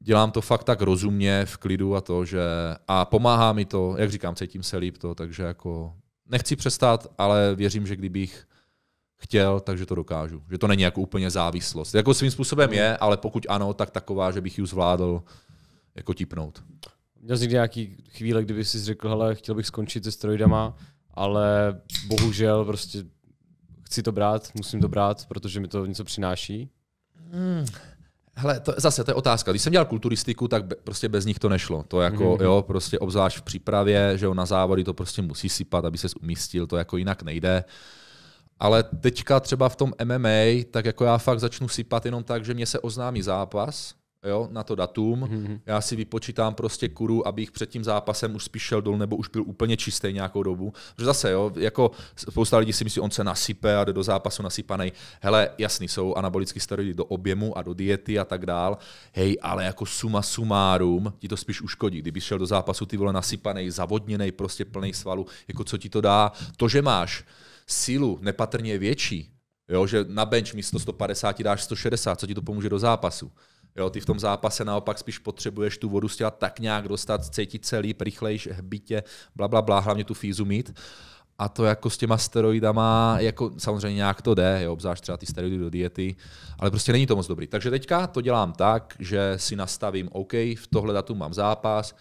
dělám to fakt tak rozumně, v klidu a to, že a pomáhá mi to, jak říkám, cítím se líp to, takže jako nechci přestat, ale věřím, že kdybych chtěl, takže to dokážu. Že to není jako úplně závislost. Jako svým způsobem je, ale pokud ano, tak taková, že bych ji zvládl jako tipnout. Měl jsi nějaký chvíle, kdyby jsi řekl, hele, chtěl bych skončit se strojdama, ale bohužel prostě chci to brát, musím to brát, protože mi to něco přináší? Hmm. Hele, to, zase to je otázka. Když jsem dělal kulturistiku, tak be, prostě bez nich to nešlo. To jako, mm-hmm. jo, prostě obzvlášť v přípravě, že jo, na závody to prostě musí sypat, aby se umístil, to jako jinak nejde. Uh, ale teďka třeba v tom MMA, tak jako já fakt začnu sypat jenom tak, že mě se oznámí zápas, jo, na to datum. Mm-hmm. Já si vypočítám prostě kuru, abych před tím zápasem už spíš šel dol, nebo už byl úplně čistý nějakou dobu. Protože zase, jo, jako spousta lidí si myslí, on se nasype a jde do zápasu nasypaný. Hele, jasný, jsou anabolický steroidy do objemu a do diety a tak dál. Hej, ale jako suma sumárum ti to spíš uškodí. Kdyby šel do zápasu ty vole nasypaný, zavodněný, prostě plný svalu, jako co ti to dá? To, že máš sílu nepatrně je větší, jo, že na bench místo 150 dáš 160, co ti to pomůže do zápasu. Jo, ty v tom zápase naopak spíš potřebuješ tu vodu z těla tak nějak dostat, cítit celý, rychlejš, hbitě, bla, bla, bla, hlavně tu fízu mít. A to jako s těma steroidama, jako samozřejmě nějak to jde, jo, obzvlášť třeba ty steroidy do diety, ale prostě není to moc dobrý. Takže teďka to dělám tak, že si nastavím, OK, v tohle datum mám zápas,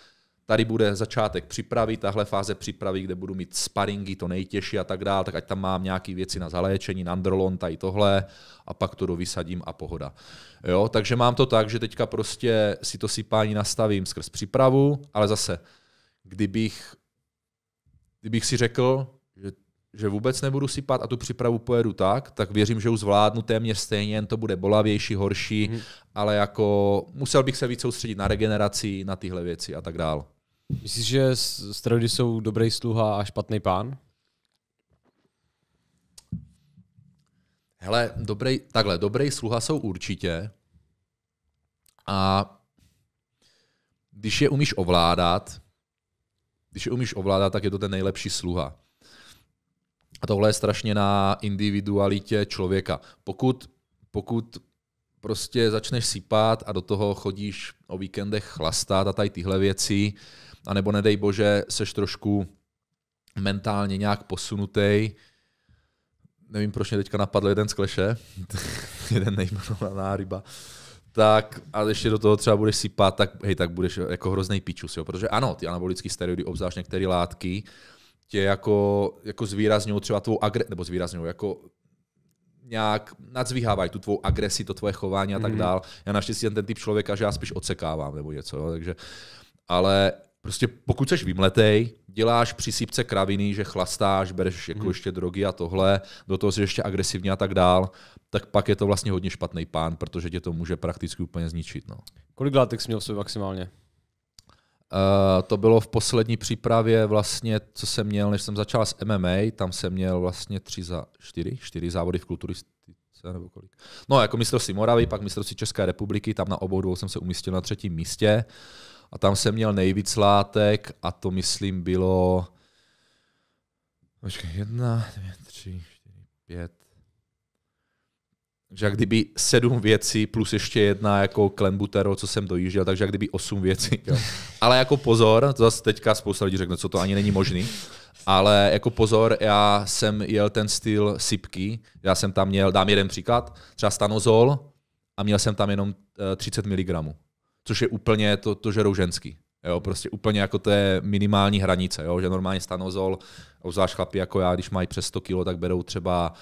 tady bude začátek přípravy, tahle fáze přípravy, kde budu mít sparingy, to nejtěžší a tak dále, tak ať tam mám nějaké věci na zaléčení, nandrolon, tady tohle a pak to dovysadím a pohoda. Jo, takže mám to tak, že teďka prostě si to sypání nastavím skrz přípravu, ale zase, kdybych, kdybych si řekl, že že vůbec nebudu sypat a tu přípravu pojedu tak, tak věřím, že už zvládnu téměř stejně, jen to bude bolavější, horší, mm. ale jako musel bych se víc soustředit na regeneraci, na tyhle věci a tak dále. Myslíš, že steroidy jsou dobrý sluha a špatný pán? Hele, dobrý, takhle, dobrý sluha jsou určitě. A když je umíš ovládat, když je umíš ovládat, tak je to ten nejlepší sluha. A tohle je strašně na individualitě člověka. Pokud, pokud prostě začneš sypat a do toho chodíš o víkendech chlastat a tady tyhle věci, anebo nedej bože, seš trošku mentálně nějak posunutý. Nevím, proč mě teďka napadl jeden z kleše, jeden nejmenovaná ryba. Tak a ještě do toho třeba budeš sypat, tak hej, tak budeš jako hrozný pičus, jo? protože ano, ty anabolické steroidy, obzvlášť některé látky, tě jako, jako zvýrazňují třeba tvou agre, nebo zvýrazňují, jako nějak nadzvíhávají tu tvou agresi, to tvoje chování a tak mhm. dál. Já naštěstí jsem ten typ člověka, že já spíš odsekávám nebo něco, jo? takže ale Prostě pokud seš vymletej, děláš sípce kraviny, že chlastáš, bereš jako hmm. ještě drogy a tohle, do toho jsi ještě agresivní a tak dál, tak pak je to vlastně hodně špatný pán, protože tě to může prakticky úplně zničit. No. Kolik látek jsi měl v sobě maximálně? Uh, to bylo v poslední přípravě vlastně, co jsem měl, než jsem začal s MMA, tam jsem měl vlastně tři za čtyři, čtyři závody v kulturistice nebo kolik. No, jako mistrovství Moravy, pak mistrovství České republiky, tam na obou dvou jsem se umístil na třetím místě. Uh, a tam jsem měl nejvíc látek a to myslím bylo počkej, jedna, dvě, tři, čtyři, pět že jak kdyby sedm věcí plus ještě jedna jako klembutero, co jsem dojížděl, takže jak kdyby osm věcí. Jo. Ale jako pozor, to zase teďka spousta lidí řekne, co to ani není možný, ale jako pozor, já jsem jel ten styl sypky, já jsem tam měl, dám jeden příklad, třeba stanozol a měl jsem tam jenom 30 eh, mg což je úplně to, to žerou ženský. Jo, prostě úplně jako je minimální hranice, jo, že normálně stanozol, obzvlášť chlapi jako já, když mají přes 100 kg, tak berou třeba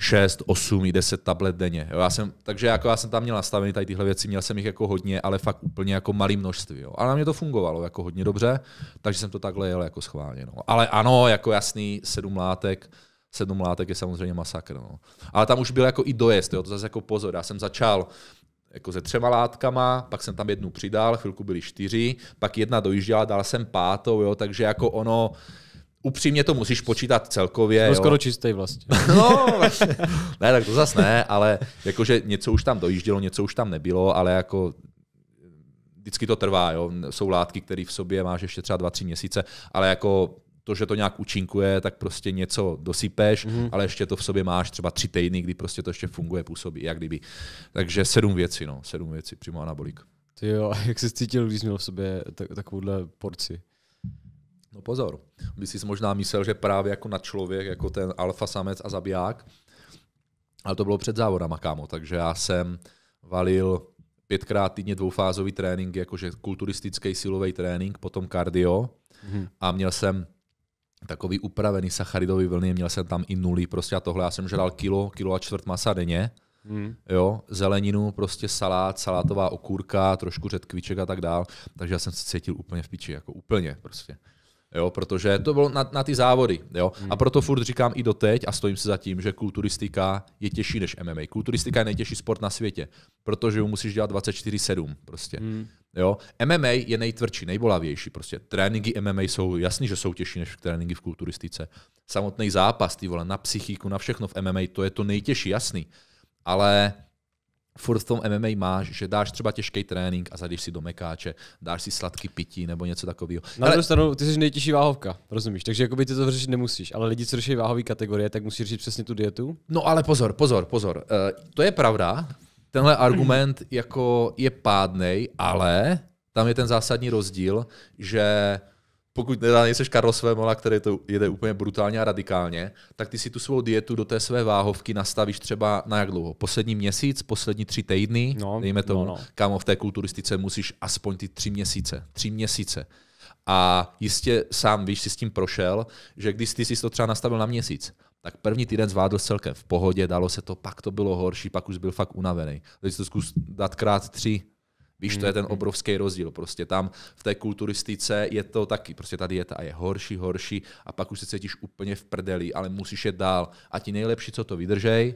6, 8 i 10 tablet denně. Jo, já jsem, takže jako já jsem tam měl nastavený tady tyhle věci, měl jsem jich jako hodně, ale fakt úplně jako malý množství. Jo. A na mě to fungovalo jako hodně dobře, takže jsem to takhle jel jako schválně. No. Ale ano, jako jasný, sedm látek, sedm látek je samozřejmě masakr. No. Ale tam už byl jako i dojezd, jo, to zase jako pozor. Já jsem začal jako se třema látkama, pak jsem tam jednu přidal, chvilku byly čtyři, pak jedna dojížděla, dal jsem pátou, jo, takže jako ono, upřímně to musíš počítat celkově. jo. skoro čistý vlastně. no, vlastně. ne, tak to zas ne, ale jakože něco už tam dojíždělo, něco už tam nebylo, ale jako vždycky to trvá, jo. Jsou látky, které v sobě máš ještě třeba dva tři měsíce, ale jako to, že to nějak účinkuje, tak prostě něco dosypeš, mm-hmm. ale ještě to v sobě máš třeba tři týdny, kdy prostě to ještě funguje, působí, jak kdyby. Takže sedm věcí, no, sedm věcí přímo anabolik. Ty jo, a jak se cítil, když měl v sobě tak, takovouhle porci? No pozor, by si možná myslel, že právě jako na člověk, jako ten alfa samec a zabiják, ale to bylo před závodama, kámo, takže já jsem valil pětkrát týdně dvoufázový trénink, jakože kulturistický silový trénink, potom kardio mm-hmm. a měl jsem takový upravený sacharidový vlny, měl jsem tam i nuly prostě a tohle. Já jsem žral kilo, kilo a čtvrt masa denně, Mm. Jo, zeleninu, prostě salát, salátová okurka, trošku řetkviček a tak dál. Takže já jsem se cítil úplně v piči, jako úplně prostě. Jo, protože to bylo na, na ty závody. Jo. Hmm. A proto furt říkám i doteď a stojím se za tím, že kulturistika je těžší než MMA. Kulturistika je nejtěžší sport na světě, protože ho musíš dělat 24-7 prostě. Hmm. Jo? MMA je nejtvrdší, nejbolavější. Prostě tréninky MMA jsou jasný, že jsou těžší než tréninky v kulturistice. Samotný zápas, ty vole, na psychiku, na všechno v MMA, to je to nejtěžší, jasný. Ale furt v tom MMA máš, že dáš třeba těžký trénink a zadíš si do mekáče, dáš si sladký pití nebo něco takového. Na druhou stranu, ty jsi nejtěžší váhovka, rozumíš? Takže jakoby ty to řešit nemusíš, ale lidi, co řeší váhové kategorie, tak musí řešit přesně tu dietu. No ale pozor, pozor, pozor. Uh, to je pravda, tenhle argument jako je pádnej, ale tam je ten zásadní rozdíl, že pokud teda nejseš Carlos Vemola, který to jede úplně brutálně a radikálně, tak ty si tu svou dietu do té své váhovky nastavíš třeba na jak dlouho? Poslední měsíc, poslední tři týdny, no, dejme to, no, no. kámo, v té kulturistice musíš aspoň ty tři měsíce. Tři měsíce. A jistě sám víš, si s tím prošel, že když ty jsi to třeba nastavil na měsíc, tak první týden zvládl celkem v pohodě, dalo se to, pak to bylo horší, pak už byl fakt unavený. Teď to zkus dát krát tři, Víš, to je ten mhm. obrovský rozdíl. Prostě tam v té kulturistice je to taky. Prostě ta dieta je horší, horší a pak už se cítíš úplně v prdeli, ale musíš je dál. A ti nejlepší, co to vydržej,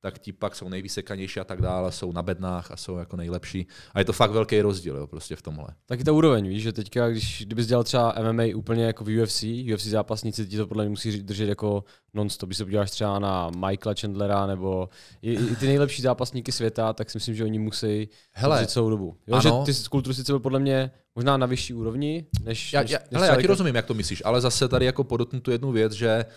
tak ti pak jsou nejvysekanější a tak dále, jsou na bednách a jsou jako nejlepší. A je to fakt velký rozdíl jo, prostě v tomhle. Taky ta úroveň, víš, že teďka, když, kdybys dělal třeba MMA úplně jako v UFC, UFC zápasníci ti to podle mě musí držet jako non-stop. Když se podíváš třeba na Michaela Chandlera nebo i, i ty nejlepší zápasníky světa, tak si myslím, že oni musí Hele, celou dobu. Jo, ano. že ty sice byl podle mě možná na vyšší úrovni, než... Já, já, než hele, já ti rozumím, jak to myslíš, ale zase tady jako podotknu tu jednu věc, že uh,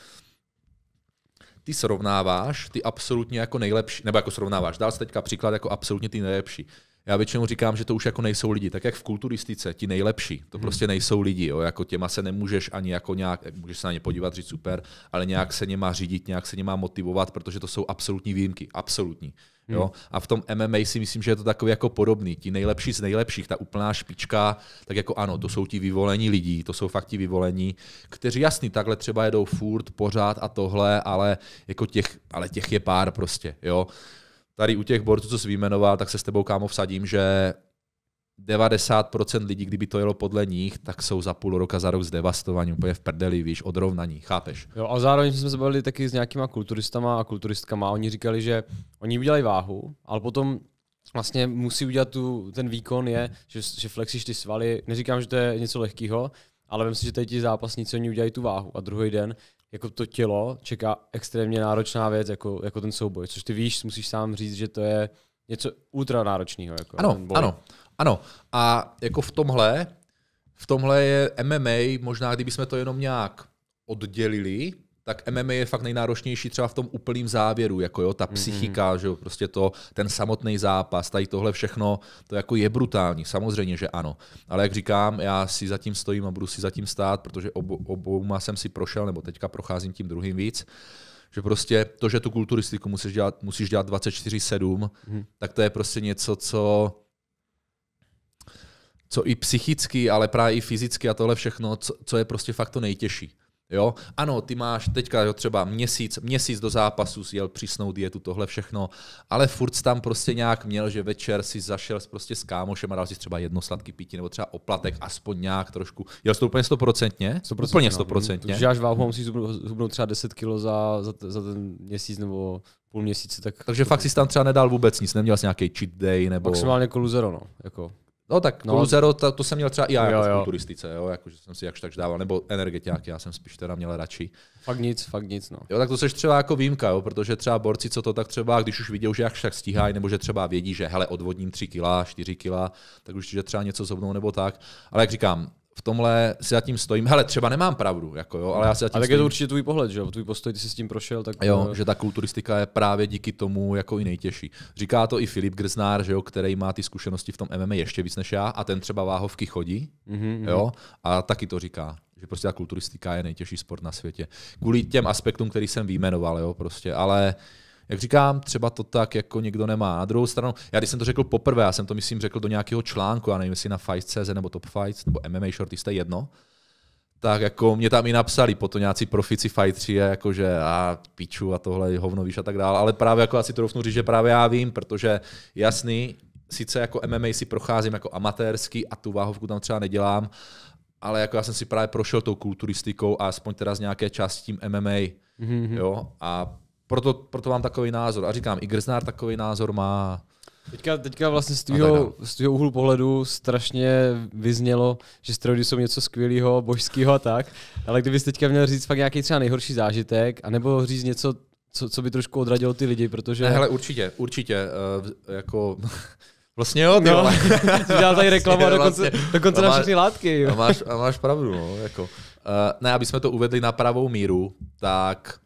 ty srovnáváš ty absolutně jako nejlepší, nebo jako srovnáváš, dál se teďka příklad jako absolutně ty nejlepší. Já většinou říkám, že to už jako nejsou lidi, tak jak v kulturistice, ti nejlepší, to hmm. prostě nejsou lidi, jo, jako těma se nemůžeš ani jako nějak, můžeš se na ně podívat, říct super, ale nějak se něma řídit, nějak se něma motivovat, protože to jsou absolutní výjimky, absolutní. Hmm. Jo? A v tom MMA si myslím, že je to takový jako podobný. Ti nejlepší z nejlepších, ta úplná špička, tak jako ano, to jsou ti vyvolení lidí, to jsou fakt ti vyvolení, kteří jasný, takhle třeba jedou furt, pořád a tohle, ale jako těch, ale těch je pár prostě. Jo? Tady u těch borců, co jsi vyjmenoval, tak se s tebou kámo vsadím, že 90% lidí, kdyby to jelo podle nich, tak jsou za půl roka, za rok zdevastovaní, úplně v prdeli, víš, odrovnaní, chápeš? Jo, a zároveň jsme se bavili taky s nějakýma kulturistama a kulturistkama, oni říkali, že oni udělají váhu, ale potom vlastně musí udělat tu, ten výkon je, že, že flexíš ty svaly, neříkám, že to je něco lehkého, ale myslím si, že teď ti zápasníci, oni udělají tu váhu a druhý den jako to tělo čeká extrémně náročná věc, jako, jako ten souboj, což ty víš, musíš sám říct, že to je něco ultra náročného. Jako ano, ano. Ano, a jako v tomhle, v tomhle je MMA, možná kdybychom to jenom nějak oddělili, tak MMA je fakt nejnáročnější třeba v tom úplným závěru, jako jo, ta mhm. psychika, mm-hmm. že jo, prostě to, ten samotný zápas, tady tohle všechno, to jako je brutální, samozřejmě, že ano. Ale jak říkám, já si zatím stojím a budu si zatím stát, protože obou, obouma jsem si prošel, nebo teďka procházím tím druhým víc, že prostě to, že tu kulturistiku musíš dělat, musíš dělat 24-7, mm-hmm. tak to je prostě něco, co co i psychicky, ale právě i fyzicky a tohle všechno, co, co je prostě fakt to nejtěžší. Jo? Ano, ty máš teďka jo, třeba měsíc, měsíc do zápasu jel přísnou dietu, tohle všechno, ale furt tam prostě nějak měl, že večer si zašel prostě s kámošem a dal si třeba jedno sladký pití nebo třeba oplatek, aspoň nějak trošku. Jel jsi to úplně stoprocentně? 100%, úplně no. stoprocentně. No. Když váhu a musíš zhubnout třeba 10 kilo za, za, za, ten měsíc nebo půl měsíce. Tak Takže fakt si tam třeba nedal vůbec nic, neměl jsi nějaký cheat day nebo... Maximálně koluzero, jako no. Jako No tak no. zero, to, to jsem měl třeba i já jo, jako jo. v kulturistice, jo, jakože jsem si jakž tak dával, nebo energetiáky, já jsem spíš teda měl radši. Fakt nic, fakt nic, no. Jo, tak to seš třeba jako výjimka, jo, protože třeba borci, co to tak třeba, když už vidí, že jakž tak stíhají, nebo že třeba vědí, že hele, odvodním 3 kila, 4 kila, tak už že třeba něco zobnou nebo tak. Ale jak říkám, v tomhle si zatím stojím. Hele, třeba nemám pravdu, jako jo, ale já si zatím A tak stojím. je to určitě tvůj pohled, že jo, tvůj postoj, ty jsi s tím prošel. Tak... Jo, eh, že ta kulturistika je právě díky tomu jako i nejtěžší. Říká to i Filip Grznár, že jo, který má ty zkušenosti v tom MMA ještě víc než já a ten třeba váhovky chodí, mm-hmm. jo, a taky to říká že prostě ta kulturistika je nejtěžší sport na světě. Kvůli těm aspektům, který jsem vyjmenoval, jo, prostě, ale jak říkám, třeba to tak jako někdo nemá. Na druhou stranu, já když jsem to řekl poprvé, já jsem to myslím řekl do nějakého článku, já nevím, jestli na Fight.cz nebo Top Fights nebo MMA shorty jste jedno, tak jako mě tam i napsali to nějací profici fightři, jako že a piču a tohle hovno víš a tak dále, ale právě jako asi to doufnu říct, že právě já vím, protože jasný, sice jako MMA si procházím jako amatérsky a tu váhovku tam třeba nedělám, ale jako já jsem si právě prošel tou kulturistikou a aspoň teda z nějaké části tím MMA, mm-hmm. Mhm, jo, a proto, proto mám takový názor. A říkám, i Grznár takový názor má. Teďka, teďka vlastně z tvého, z tvého úhlu pohledu strašně vyznělo, že strojdy jsou něco skvělého, božského a tak, ale kdybyste teďka měl říct fakt nějaký třeba nejhorší zážitek, anebo říct něco, co, co by trošku odradilo ty lidi, protože... Ne, hele, určitě, určitě, uh, jako... Vlastně jo, ty no, dělal tady reklamu vlastně, dokonce, vlastně, dokonce a máš, na všechny látky. Jo. A máš, a máš pravdu, no, jako. Uh, ne, aby jsme to uvedli na pravou míru, tak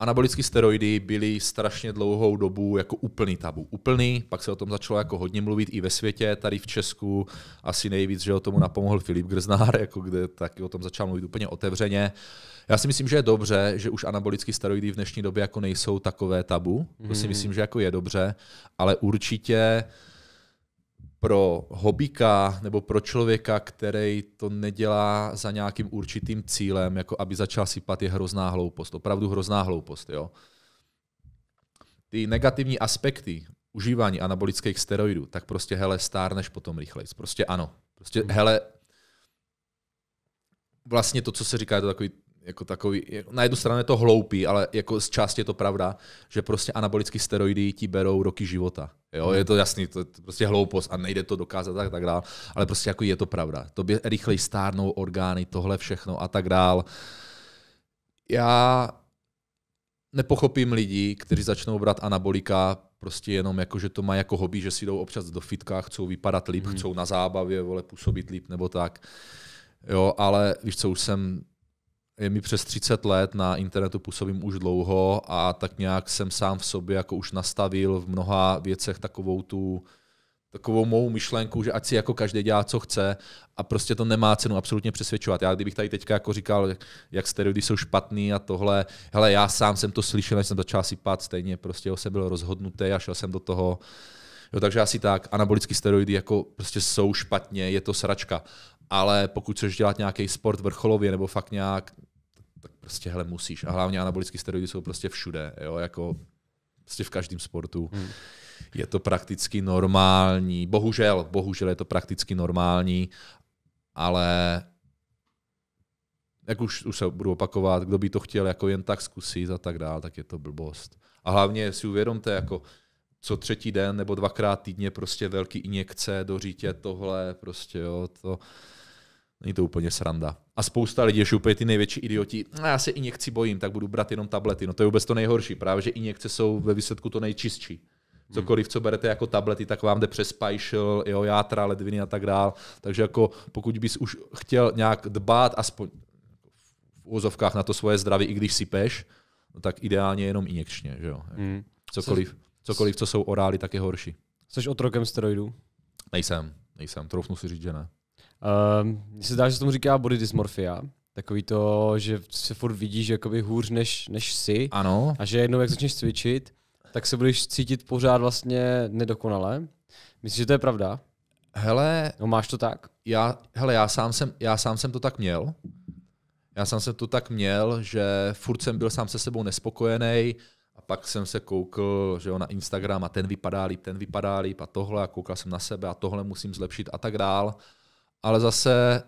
anabolické steroidy byly strašně dlouhou dobu jako úplný tabu. Úplný, pak se o tom začalo jako hodně mluvit i ve světě, tady v Česku asi nejvíc, že o tomu napomohl Filip Grznár, jako kde taky o tom začal mluvit úplně otevřeně. Já si myslím, že je dobře, že už anabolické steroidy v dnešní době jako nejsou takové tabu. To si mhm. myslím, že jako je dobře, ale určitě uh, pro hobíka nebo pro člověka, který to nedělá za nějakým určitým cílem, jako aby začal sypat, je hrozná hloupost. Opravdu hrozná hloupost. Jo? Ty negativní aspekty užívání anabolických steroidů, tak prostě hele, stárneš potom rychleji. Prostě ano. Prostě mhm. hele, vlastně to, co se říká, je to takový jako takový, jako, na jednu stranu je to hloupý, ale jako z části je to pravda, že prostě anabolické steroidy ti berou roky života. Jo, hmm. je to jasný, to je prostě hloupost a nejde to dokázat tak, tak dál, ale prostě jako je to pravda. To by rychleji stárnou orgány, tohle všechno a tak dál. Já nepochopím lidi, kteří začnou brát anabolika prostě jenom jako, že to má jako hobby, že si jdou občas do fitka, chcou vypadat líp, hmm. chcou na zábavě, vole, působit líp nebo tak. Jo, ale víš co, už jsem je mi přes 30 let, na internetu působím už dlouho a tak nějak jsem sám v sobě jako už nastavil v mnoha věcech takovou tu takovou mou myšlenku, že ať si jako každý dělá, co chce a prostě to nemá cenu absolutně přesvědčovat. Já kdybych tady teďka jako říkal, jak steroidy jsou špatný a tohle, hele, já sám jsem to slyšel, než jsem začal si pát stejně, prostě jsem byl rozhodnutý a šel jsem do toho. Jo, takže asi tak, anabolické steroidy jako prostě jsou špatně, je to sračka ale pokud chceš dělat nějaký sport vrcholově nebo fakt nějak tak prostě hele musíš. A hlavně anabolické steroidy jsou prostě všude, jo, jako prostě v každém sportu. Hmm. Je to prakticky normální. Bohužel, bohužel je to prakticky normální, ale jak už, už se budu opakovat, kdo by to chtěl jako jen tak zkusit a tak dál, tak je to blbost. A hlavně si uvědomte, jako co třetí den nebo dvakrát týdně prostě velký injekce do řítě, tohle prostě, jo, to Není to úplně sranda. A spousta lidí, že úplně ty největší idioti, no já se injekci bojím, tak budu brát jenom tablety. No to je vůbec to nejhorší, právě že injekce jsou ve výsledku to nejčistší. Hmm. Cokoliv, co berete jako tablety, tak vám jde přes pajšel, jo, játra, ledviny a tak dál. Takže jako pokud bys už chtěl nějak dbát aspoň v úzovkách na to svoje zdraví, i když si peš, no tak ideálně jenom injekčně. Že jo? Mm. Cokoliv, cokoliv, co jsou orály, tak je horší. Jsi otrokem steroidů? Nejsem, nejsem. Troufnu si říct, že ne. Ehm, mně se zdá, že se tomu říká body dysmorfia. Takový to, že se furt vidíš jakoby hůř než, než jsi. Ano. A že jednou, jak začneš cvičit, tak se budeš cítit pořád vlastně nedokonale. Myslíš, že to je pravda? Hele, no máš to tak? Já, hele, já sám, jsem, já sám jsem to tak měl. Já sám jsem to tak měl, že furt jsem byl sám se sebou nespokojený a pak jsem se koukl že jo, na Instagram a ten vypadá líp, ten vypadá líp a tohle a koukal jsem na sebe a tohle musím zlepšit a tak dál ale zase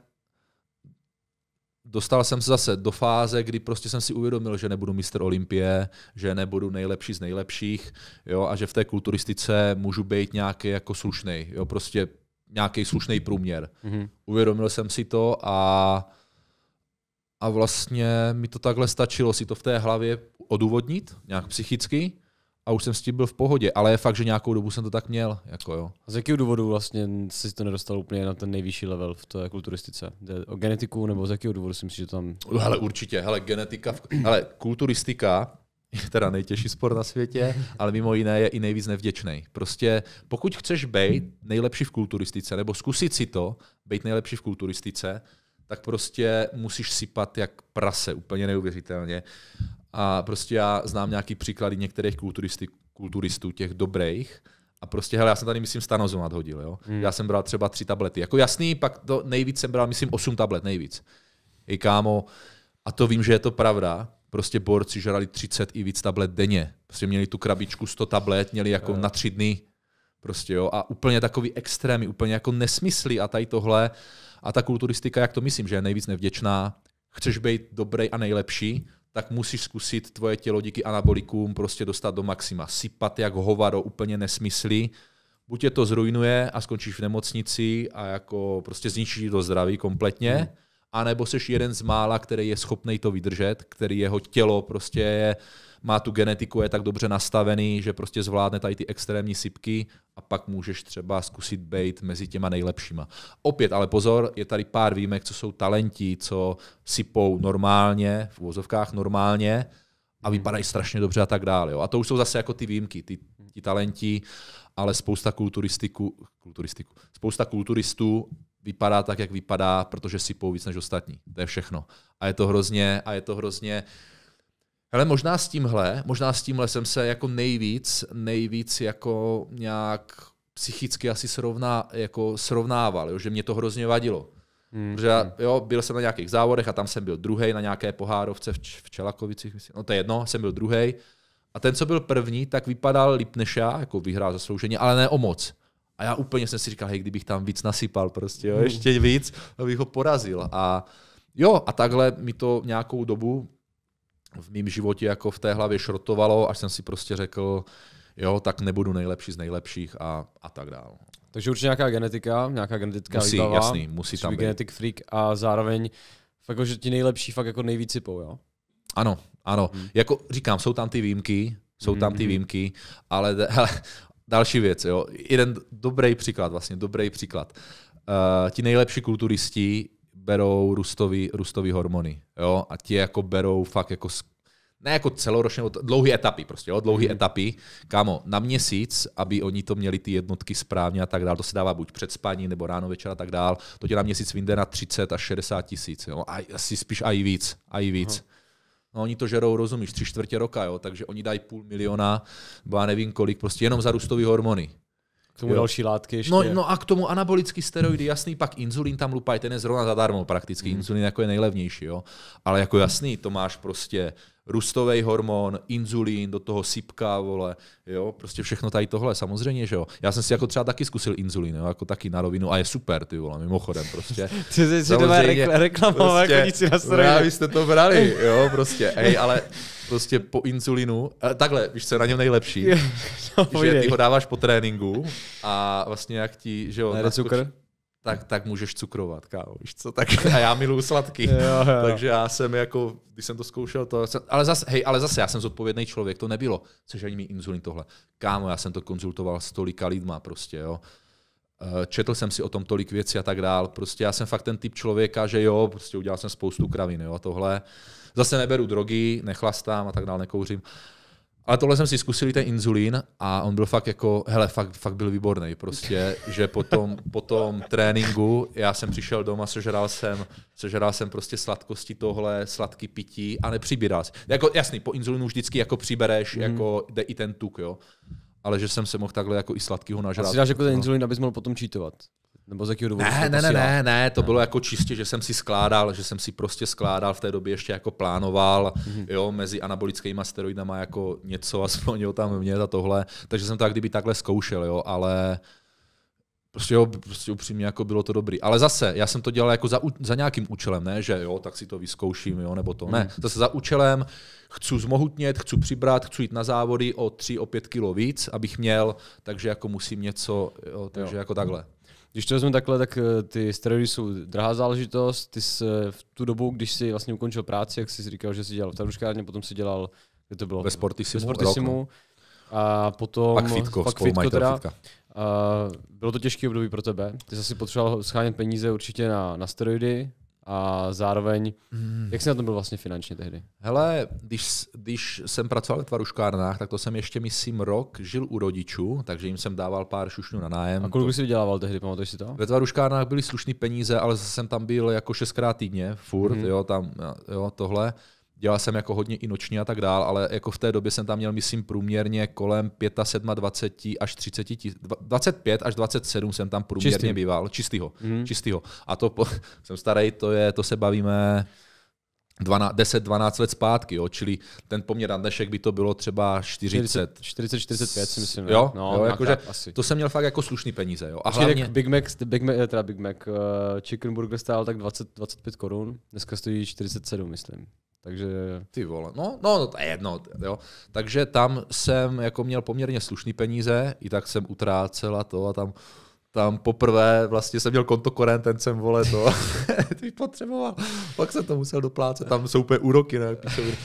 dostal jsem se zase do fáze, kdy prostě jsem si uvědomil, že nebudu mistr Olympie, že nebudu nejlepší z nejlepších jo, a že v té kulturistice můžu být nějaký jako slušný, jo, prostě nějaký slušný průměr. Mm-hmm. Uvědomil jsem si to a a vlastně mi to takhle stačilo si to v té hlavě odůvodnit, nějak psychicky, a už jsem s tím byl v pohodě, ale je fakt, že nějakou dobu jsem to tak měl. Jako jo. A z jakého důvodu vlastně jsi to nedostal úplně na ten nejvyšší level v té kulturistice? Jde o genetiku nebo z jakého důvodu si myslíš, že tam... No, hele, určitě, hele, genetika, v... hele, kulturistika je teda nejtěžší sport na světě, ale mimo jiné je i nejvíc nevděčný. Prostě pokud chceš být nejlepší v kulturistice, nebo zkusit si to, být nejlepší v kulturistice, tak prostě musíš sypat jak prase, úplně neuvěřitelně. A prostě já znám nějaký příklady některých kulturistů, těch dobrých, a prostě, hele, já jsem tady, myslím, stanozomat hodil, jo. Hmm. Já jsem bral třeba tři tablety. Jako jasný, pak to nejvíc jsem bral, myslím, osm tablet, nejvíc. I kámo, a to vím, že je to pravda, prostě borci žrali 30 i víc tablet denně. Prostě měli tu krabičku 100 tablet, měli jako hmm. na tři dny. Prostě jo, a úplně takový extrémy, úplně jako nesmysly a tady tohle. A ta kulturistika, jak to myslím, že je nejvíc nevděčná. Chceš být dobrý a nejlepší, tak musíš zkusit tvoje tělo díky anabolikům prostě dostat do maxima. Sypat jak hovado úplně nesmysly. Buď tě to zrujnuje a skončíš v nemocnici a jako prostě zničí to zdraví kompletně, hmm. anebo jsi jeden z mála, který je schopný to vydržet, který jeho tělo prostě je uh, má tu genetiku, je tak dobře nastavený, že prostě zvládne tady ty extrémní sypky a pak můžeš třeba zkusit být mezi těma nejlepšíma. Opět, ale pozor, je tady pár výjimek, co jsou talenti, co sypou normálně, v vozovkách normálně a mhm. vypadají strašně dobře a tak dále. A to už jsou zase jako ty výjimky, ty, ty talenti, ale spousta kulturistiku, kulturistiku, spousta kulturistů vypadá tak, jak vypadá, protože sypou víc než ostatní. To je všechno. A je to hrozně, a je to hrozně uh, ale možná s tímhle, možná s tímhle jsem se jako nejvíc, nejvíc jako nějak psychicky asi srovná, jako srovnával, jo, že mě to hrozně vadilo. Hmm. Protože já, hmm. jo, byl jsem na nějakých závodech a tam jsem byl druhý na nějaké pohárovce v, Č- v Čelakovicích, myslím. no to je jedno, jsem byl druhý. A ten, co byl první, tak vypadal líp než já, jako vyhrál zaslouženě, ale ne o moc. A já úplně jsem si říkal, hej, kdybych tam víc nasypal prostě, jo, hmm. ještě víc, abych ho porazil. A jo, a takhle mi to nějakou dobu v mém životě jako v té hlavě šrotovalo, až jsem si prostě řekl, jo, tak nebudu nejlepší z nejlepších a, a tak dále. Takže určitě nějaká genetika, nějaká genetická musí, výbava. Jasný, musí tam být. Genetic freak a zároveň fakt, jako, že ti nejlepší fakt jako nejvíc sypou, jo? Ano, ano. Hmm. Jako říkám, jsou tam ty výjimky, jsou tam ty mhm. výjimky, ale, hele, další věc, jo. Jeden dobrý příklad vlastně, dobrý příklad. Uh, ti nejlepší kulturisti berou růstový, růstový hormony, jo, a ti jako berou fakt jako ne jako celoročně, dlouhé etapy prostě, jo? dlouhé mm. etapy, kámo, na měsíc, aby oni to měli ty jednotky správně a tak dál, to se dává buď před spaní, nebo ráno, večer a tak dál, to tě na měsíc vyjde na 30 až 60 tisíc, jo, a asi spíš i víc, a i víc. Aha. No oni to žerou, rozumíš, tři čtvrtě roka, jo, takže oni dají půl miliona, bo já nevím kolik, prostě jenom za růstové hormony tomu jo. další látky ještě. No, no a k tomu anabolický steroidy, jasný, pak inzulín tam lupají, ten je zrovna zadarmo prakticky, mm. inzulín jako je nejlevnější, jo. Ale jako jasný, to máš prostě rustový hormon, inzulín, do toho sypka, vole, jo, prostě všechno tady tohle, samozřejmě, že jo. Já jsem si jako třeba taky zkusil inzulín, jo, jako taky na rovinu a je super, ty vole, mimochodem, prostě. Ty jsi si doma reklamoval, jako prostě, jako nic na straně. Já byste to brali, jo, prostě, hej, ale prostě po inzulínu, takhle, víš, co je na něm nejlepší, no, že ty ho dáváš po tréninku a vlastně jak ti, že jo, na cukr? tak, tak můžeš cukrovat, kámo, víš co, tak a já miluju sladký, jo, jo. takže já jsem jako, když jsem to zkoušel, to jsem, ale zase, hej, ale zase, já jsem zodpovědný člověk, to nebylo, což ani mi inzulin tohle, kámo, já jsem to konzultoval s tolika lidma prostě, jo, eh, četl jsem si o tom tolik věcí a tak dál, prostě já jsem fakt ten typ člověka, že jo, prostě udělal jsem spoustu kravin, jo, a tohle, zase neberu drogy, nechlastám a tak dál, nekouřím, uh, ale tohle jsem si zkusil ten inzulín a on byl fakt jako, hele, fakt, fakt byl výborný prostě, že po tom, po tom tréninku já jsem přišel doma, sežral jsem, sežral jsem prostě sladkosti tohle, sladký pití a nepřibíral jsem. Jako jasný, po inzulínu vždycky jako přibereš, mm. jako jde i ten tuk, jo. Ale že jsem se mohl takhle jako i sladkýho nažrat. A si dáš jako ten no. inzulin, abys mohl potom čítovat. Nebo z jakého důvodu? Ne, ne, ne, ne, ne, to bylo jako čistě, že jsem si skládal, že jsem si prostě skládal v té době ještě jako plánoval, mm-hmm. jo, mezi anabolickými steroidama jako něco aspoň, jo, tam mě za tohle, takže jsem to jak kdyby takhle zkoušel, jo, ale Prostě jo, prostě upřímně jako bylo to dobrý. Ale zase, já jsem to dělal jako za, za nějakým účelem, ne, že jo, tak si to vyzkouším, jo, nebo to. Ne, mhm. zase za účelem, chci zmohutnět, chci přibrat, chci jít na závody o 3, o 5 kilo víc, abych měl, takže jako musím něco, jo, takže jo. jako takhle. Když to vezmeme takhle, tak eh, ty steroidy jsou drahá záležitost. Ty jsi v tu dobu, když jsi vlastně ukončil práci, jak jsi říkal, že jsi dělal v taruškárně, potom si dělal, kde to bylo? Ve Sportisimu. Ve Sportisimu. A potom... Pak fitko, pak fitko teda. A bylo to těžké období pro tebe. Ty jsi asi potřeboval schánět peníze určitě na, na steroidy, a zároveň, hmm. jak jsi na tom byl vlastně finančně tehdy? Hele, když, když jsem pracoval v tvaruškárnách, tak to jsem ještě, myslím, rok žil u rodičů, takže jim jsem dával pár šušňů na nájem. A kolik to... jsi vydělával tehdy, pamatuješ si to? Ve tvaruškárnách byly slušné peníze, ale jsem tam byl jako šestkrát týdně, furt, hmm. jo, tam, jo, tohle dělal jsem jako hodně i noční a tak dál, ale jako v té době jsem tam měl, myslím, průměrně kolem 25 20 až 30 tis, 25 až 27 jsem tam průměrně Čistý. býval, čistýho, mm. čistýho. A to po, jsem starý, to je, to se bavíme 10-12 let zpátky, jo? čili ten poměr na dnešek by to bylo třeba 40. 40-45 si myslím. Jo, no, jo jako, že asi. to jsem měl fakt jako slušný peníze. Jo? A hlavně... Big Mac, Big Mac, eh, teda Big Mac, uh, chicken burger stál tak 20, 25 korun, dneska stojí 47, myslím. Takže... Ty vole, no, no, no to je jedno, jo. Takže tam jsem jako měl poměrně slušný peníze, i tak jsem utrácel a to a tam tam poprvé vlastně jsem měl konto korent, ten jsem vole to ty potřeboval. Pak jsem to musel doplácet, tam jsou úplně úroky, ne?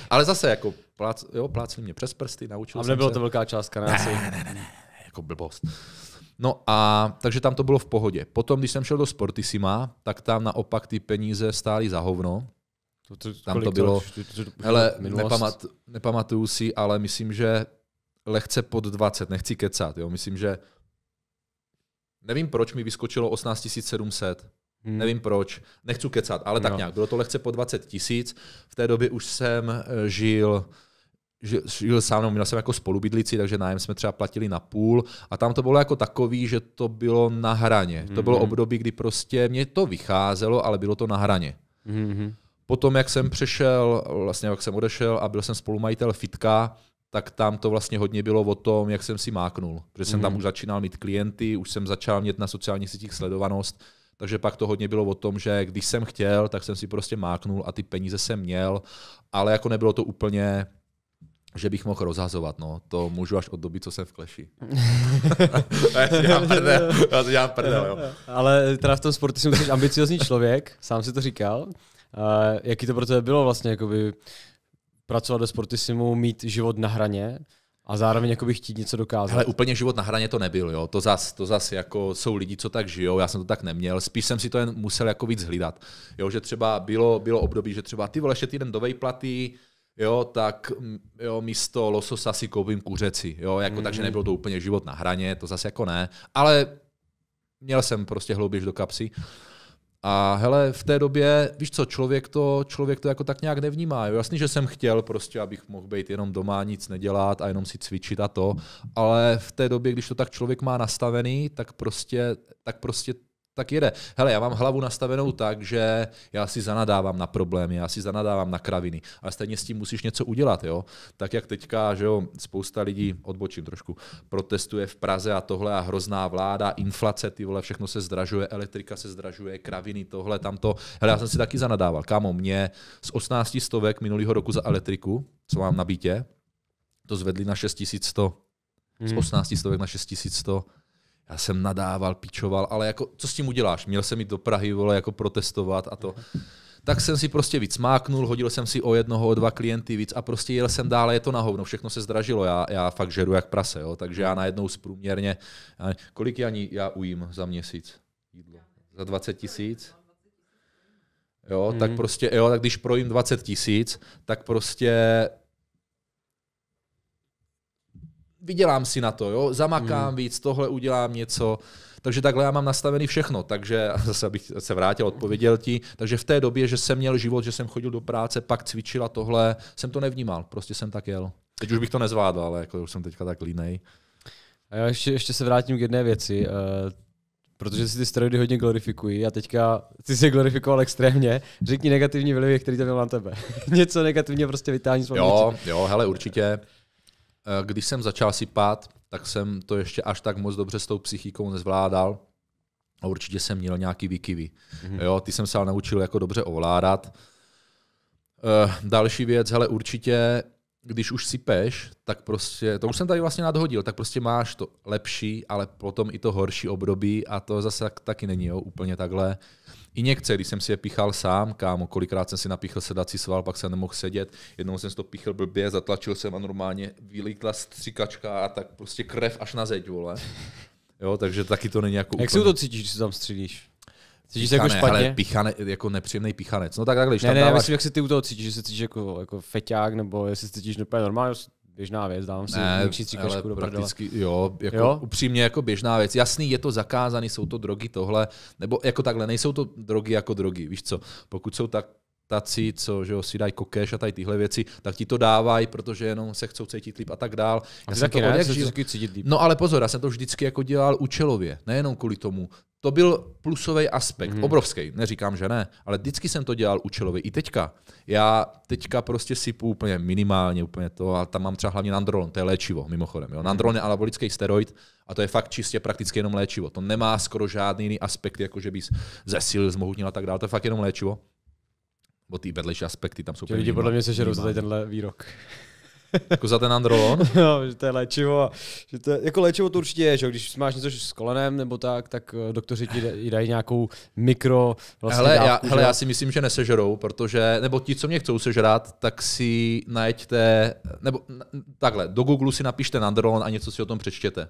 Ale zase jako plác, jo, plácli mě přes prsty, naučil A nebylo jsem to velká částka, ne? Ne, ne, ne, ne, jako blbost. No a takže tam to bylo v pohodě. Potom, když jsem šel do Sportisima, tak tam naopak ty peníze stály za hovno, to, to, Tam to bylo, to, hele, nepamat, nepamatuju si, ale myslím, že lehce pod 20, nechci kecat, jo, myslím, že nevím proč mi vyskočilo 18 700, Hmm. Nevím proč, nechci kecat, ale tak no. nějak. Bylo to lehce pod 20 tisíc. V té době už jsem eh, žil, žil, žil sám, měl jsem jako spolubydlici, takže nájem jsme třeba platili na půl. A tam to bylo jako takový, že to bylo na hraně. Hmm. To bylo hmm. období, kdy prostě mě to vycházelo, ale bylo to na hraně. Hmm. hmm. Potom, jak jsem přešel, vlastně jak jsem odešel a byl jsem spolumajitel fitka, tak tam to vlastně hodně bylo o tom, jak jsem si máknul. Protože jsem mm. tam mhm. už začínal mít klienty, už jsem začal mít na sociálních sítích sledovanost, takže pak to hodně bylo o tom, že když jsem chtěl, tak jsem si prostě máknul a ty peníze jsem měl, ale jako nebylo to úplně že bych mohl rozhazovat, no. To můžu až od doby, co jsem v kleši. já si dělám prdel, Ale teda v tom sportu jsi ambiciozní člověk, sám si to říkal jaký to pro tebe bylo vlastně, jakoby pracovat ve Sportisimu, mít život na hraně a zároveň jakoby chtít něco dokázat? Ale úplně život na hraně to nebyl, jo. To zas, to zas jako jsou lidi, co tak žijou, já jsem to tak neměl, spíš jsem si to jen musel jako víc hlídat. Jo, že třeba bylo, bylo období, že třeba ty vole ještě týden do vejplaty, jo, tak mm, jo, místo lososa si koupím kuřeci, jo, jako, mm. takže mhm. nebylo to úplně život na hraně, to zase jako ne, ale měl jsem prostě hlouběž do kapsy. A hele, v té době, víš co, člověk to, člověk to jako tak nějak nevnímá. Jo? Jasný, že jsem chtěl prostě, abych mohl být jenom doma, nic nedělat a jenom si cvičit a to, ale v té době, když to tak člověk má nastavený, tak prostě, tak prostě tak jede. Hele, já mám hlavu nastavenou tak, že já si zanadávám na problémy, já si zanadávám na kraviny, ale stejně s tím musíš něco udělat, jo. Tak jak teďka, že jo, spousta lidí, odbočím trošku, protestuje v Praze a tohle a hrozná vláda, inflace, ty vole, všechno se zdražuje, elektrika se zdražuje, kraviny, tohle, tamto. Hele, já jsem si taky zanadával. Kámo, mě z 18 stovek minulého roku za elektriku, co mám na bítě, to zvedli na 6100. Z 18 hmm. stovek na 6100 já jsem nadával, pičoval, ale jako, co s tím uděláš? Měl jsem jít do Prahy, vole, jako protestovat a to. Tak jsem si prostě víc máknul, hodil jsem si o jednoho, o dva klienty víc a prostě jel jsem dále, je to na hovno, všechno se zdražilo, já, já fakt žeru jak prase, jo, takže já najednou zprůměrně, kolik já, já ujím za měsíc? Jídlo. Za 20 tisíc? Jo, hmm. tak mhm. prostě, jo, tak když projím 20 tisíc, tak prostě vydělám si na to, jo, zamakám hmm. víc, tohle udělám něco. Takže takhle já mám nastavený všechno. Takže zase bych se vrátil, odpověděl ti. Takže v té době, že jsem měl život, že jsem chodil do práce, pak cvičil a tohle, jsem to nevnímal. Prostě jsem tak jel. Teď už bych to nezvládl, ale jako už jsem teďka tak línej. A já ještě, ještě se vrátím k jedné věci. Uh, protože si ty steroidy hodně glorifikují a teďka ty si je glorifikoval extrémně. Řekni negativní vlivy, který to měl na tebe. Něco negativního prostě vytáhní z Jo, jo, hele, určitě. Eh, když jsem začal si tak jsem to ještě až tak moc dobře s tou psychikou nezvládal a určitě jsem měl nějaký výkyvy. Mm-hmm. Jo, ty jsem se ale naučil jako dobře ovládat. Eh, další věc, hele, určitě, když už si tak prostě, to už jsem tady vlastně nadhodil, tak prostě máš to lepší, ale potom i to horší období a to zase taky není jo, úplně takhle. Injekce, když jsem si je píchal sám, kámo, kolikrát jsem si napíchl sedací sval, pak jsem nemohl sedět, jednou jsem si to píchl blbě, zatlačil jsem a normálně vylítla stříkačka a tak prostě krev až na zeď, vole. Jo, takže taky to není jako Jak úplně... se to cítíš, když se tam střílíš? Cítíš píchané, jako špatně? Hele, píchané, jako nepříjemný píchanec. No tak takhle, když ne, tam ne, dáváš... myslím, jak si ty u toho cítíš, že se cítíš jako, jako feťák, nebo jestli se cítíš úplně normálně, běžná věc, dávám si ne, menší do prakticky, Jo, jako jo? upřímně jako běžná věc. Jasný, je to zakázaný, jsou to drogy tohle, nebo jako takhle, nejsou to drogy jako drogy, víš co, pokud jsou tak tací, co že jo, si dají kokeš a tady tyhle věci, tak ti to dávají, protože jenom se chcou cítit líp a tak dál. Já a jsem taky to rád, cítit líp. No ale pozor, já jsem to vždycky jako dělal účelově, nejenom kvůli tomu. To byl plusový aspekt, mm. obrovský, neříkám, že ne, ale vždycky jsem to dělal účelově, i teďka. Já teďka prostě sypu úplně minimálně, úplně to, a tam mám třeba hlavně nandrolon, to je léčivo, mimochodem. Jo. Mhm. Nandrolon je alabolický steroid a to je fakt čistě prakticky jenom léčivo. To nemá skoro žádný jiný aspekt, jako že bys zesil, zmohutnil a tak dále, to je fakt jenom léčivo bo ty vedlejší aspekty tam jsou. Ty lidi podle mě se žerou za tenhle výrok. jako za ten androlon? no, že to je léčivo. Že to je, jako léčivo to určitě je, že když máš něco s kolenem nebo tak, tak eh, doktoři ti dají nějakou mikro vlastně hele, dávku, já, hele, já si myslím, že nesežerou, protože, nebo ti, co mě chcou sežrat, tak si najďte, nebo takhle, do Google si napište androlon a něco si o tom přečtěte.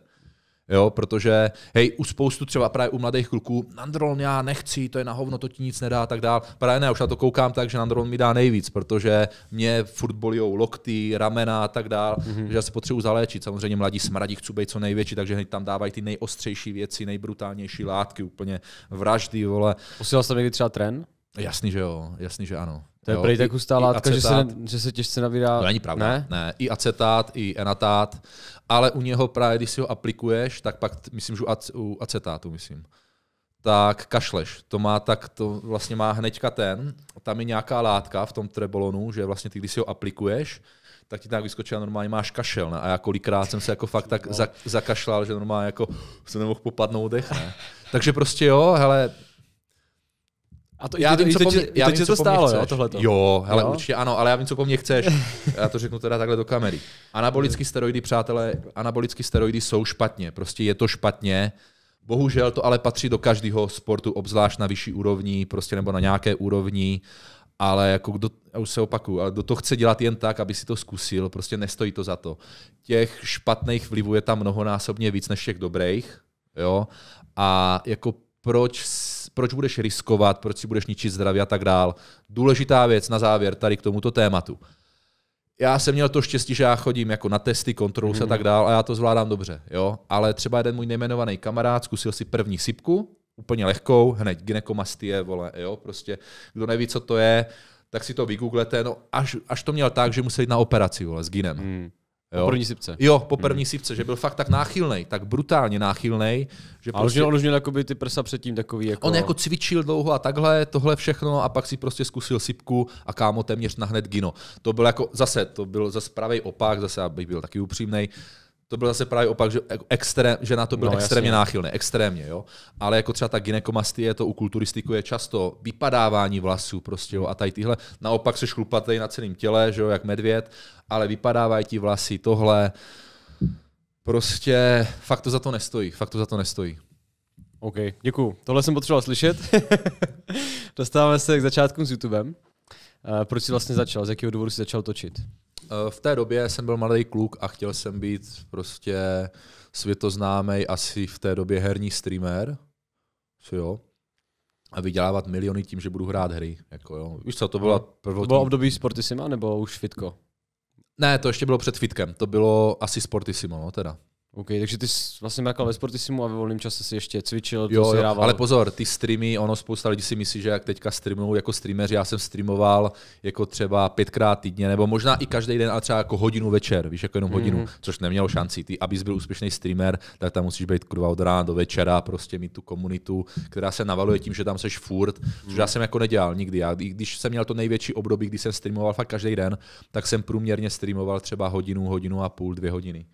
Jo, protože, hej, u spoustu třeba právě u mladých kluků, Nandron já nechci, to je na hovno, to ti nic nedá a tak dál. Právě ne, už na to koukám tak, že Nandron mi dá nejvíc, protože mě furt bolijou lokty, ramena a tak dál, mm-hmm. že já se potřebuji zaléčit. Samozřejmě mladí smradí chcou být co největší, takže hned tam dávají ty nejostřejší věci, nejbrutálnější látky, úplně vraždy, vole. Posílal jsem někdy třeba tren? Jasný, že jo, jasný, že ano. To je prý tak hustá látka, že se, že se těžce navírá. To není pravda. Ne? ne? I acetát, i enatát, ale u něho právě, když si ho aplikuješ, tak pak, myslím, že u acetátu, myslím, tak kašleš. To má tak, to vlastně má hnedka ten, tam je nějaká látka v tom trebolonu, že vlastně ty, když si ho aplikuješ, tak ti tak vyskočila normálně máš kašel. Ne? A já kolikrát jsem se jako fakt tak zakašlal, že normálně jako se nemohl popadnout dech. Ne? Takže prostě jo, hele, a to, já vím, co po mně já co stálo, chceš. jo, tohleto. Jo, hele, jo? určitě ano, ale já vím, co po mně chceš. Já to řeknu teda takhle do kamery. Anabolické steroidy, přátelé, anabolické steroidy jsou špatně. Prostě je to špatně. Bohužel to ale patří do každého sportu, obzvlášť na vyšší úrovni, prostě nebo na nějaké úrovni ale jako kdo, já už se opakuju, ale kdo to chce dělat jen tak, aby si to zkusil, prostě nestojí to za to. Těch špatných vlivů je tam mnohonásobně víc než těch dobrých, jo, a jako proč, proč budeš riskovat, proč si budeš ničit zdraví a tak dál. Důležitá věc na závěr tady k tomuto tématu. Já jsem měl to štěstí, že já chodím jako na testy, kontrolu se a mhm. tak dál a já to zvládám dobře, jo. Ale třeba jeden můj nejmenovaný kamarád zkusil si první sypku, úplně lehkou, hned gynekomastie, vole, jo, prostě, kdo neví, co to je, tak si to vygooglete, no až, až to měl tak, že musel jít na operaci, vole, s ginem. Hmm. Jo. Po první sypce. Jo, po hmm. první hmm. sypce, že byl fakt tak náchylný, tak brutálně náchylný, že a prostě... on už měl ty prsa předtím takový jako... On jako cvičil dlouho a takhle, tohle všechno a pak si prostě zkusil sypku a kámo téměř nahned gino. To byl jako zase, to byl zase pravý opak, zase abych byl taky upřímný to byl zase právě opak, že, e-, extrém, že na to byl no, extrémně jasně. náchylný, extrémně, jo. Ale jako třeba ta ginekomastie, to u kulturistiku je často vypadávání vlasů prostě, jo, a tady tyhle. Naopak se šlupatej na celém těle, že jo, jak medvěd, ale vypadávají ti vlasy, tohle. Prostě fakt to za to nestojí, fakt to za to nestojí. OK, děkuju. Tohle jsem potřeboval slyšet. Dostáváme se k začátkům s YouTubem. Eh, proč jsi vlastně začal? Z jakého důvodu jsi začal točit? Eh, v té době jsem byl malý kluk a chtěl jsem být prostě světoznámý asi v té době herní streamer. Co jo? a vydělávat miliony tím, že budu hrát hry. Jako jo. Víš co, to byla prvotní... Bylo období Sportisima nebo už Fitko? Ne, to ještě bylo před Fitkem. To bylo asi Sportisimo, no teda. OK, takže ty jsi vlastně makal ve mu a ve volném čase si ještě cvičil, jo, to jo, ale pozor, ty streamy, ono spousta lidí si myslí, že jak teďka streamuju jako streamer, já jsem streamoval jako třeba pětkrát týdně, nebo možná i každý den, ale třeba jako hodinu večer, víš, jako jenom hodinu, mm-hmm. což nemělo šanci. Ty, abys byl úspěšný streamer, tak tam musíš být kurva od rána do večera, prostě mít tu komunitu, která se navaluje tím, že tam seš furt, mm-hmm. což já mhm. jsem jako nedělal nikdy. Já, i když jsem měl to největší období, kdy jsem streamoval fakt každý den, tak jsem průměrně streamoval třeba hodinu, hodinu a půl, dvě hodiny.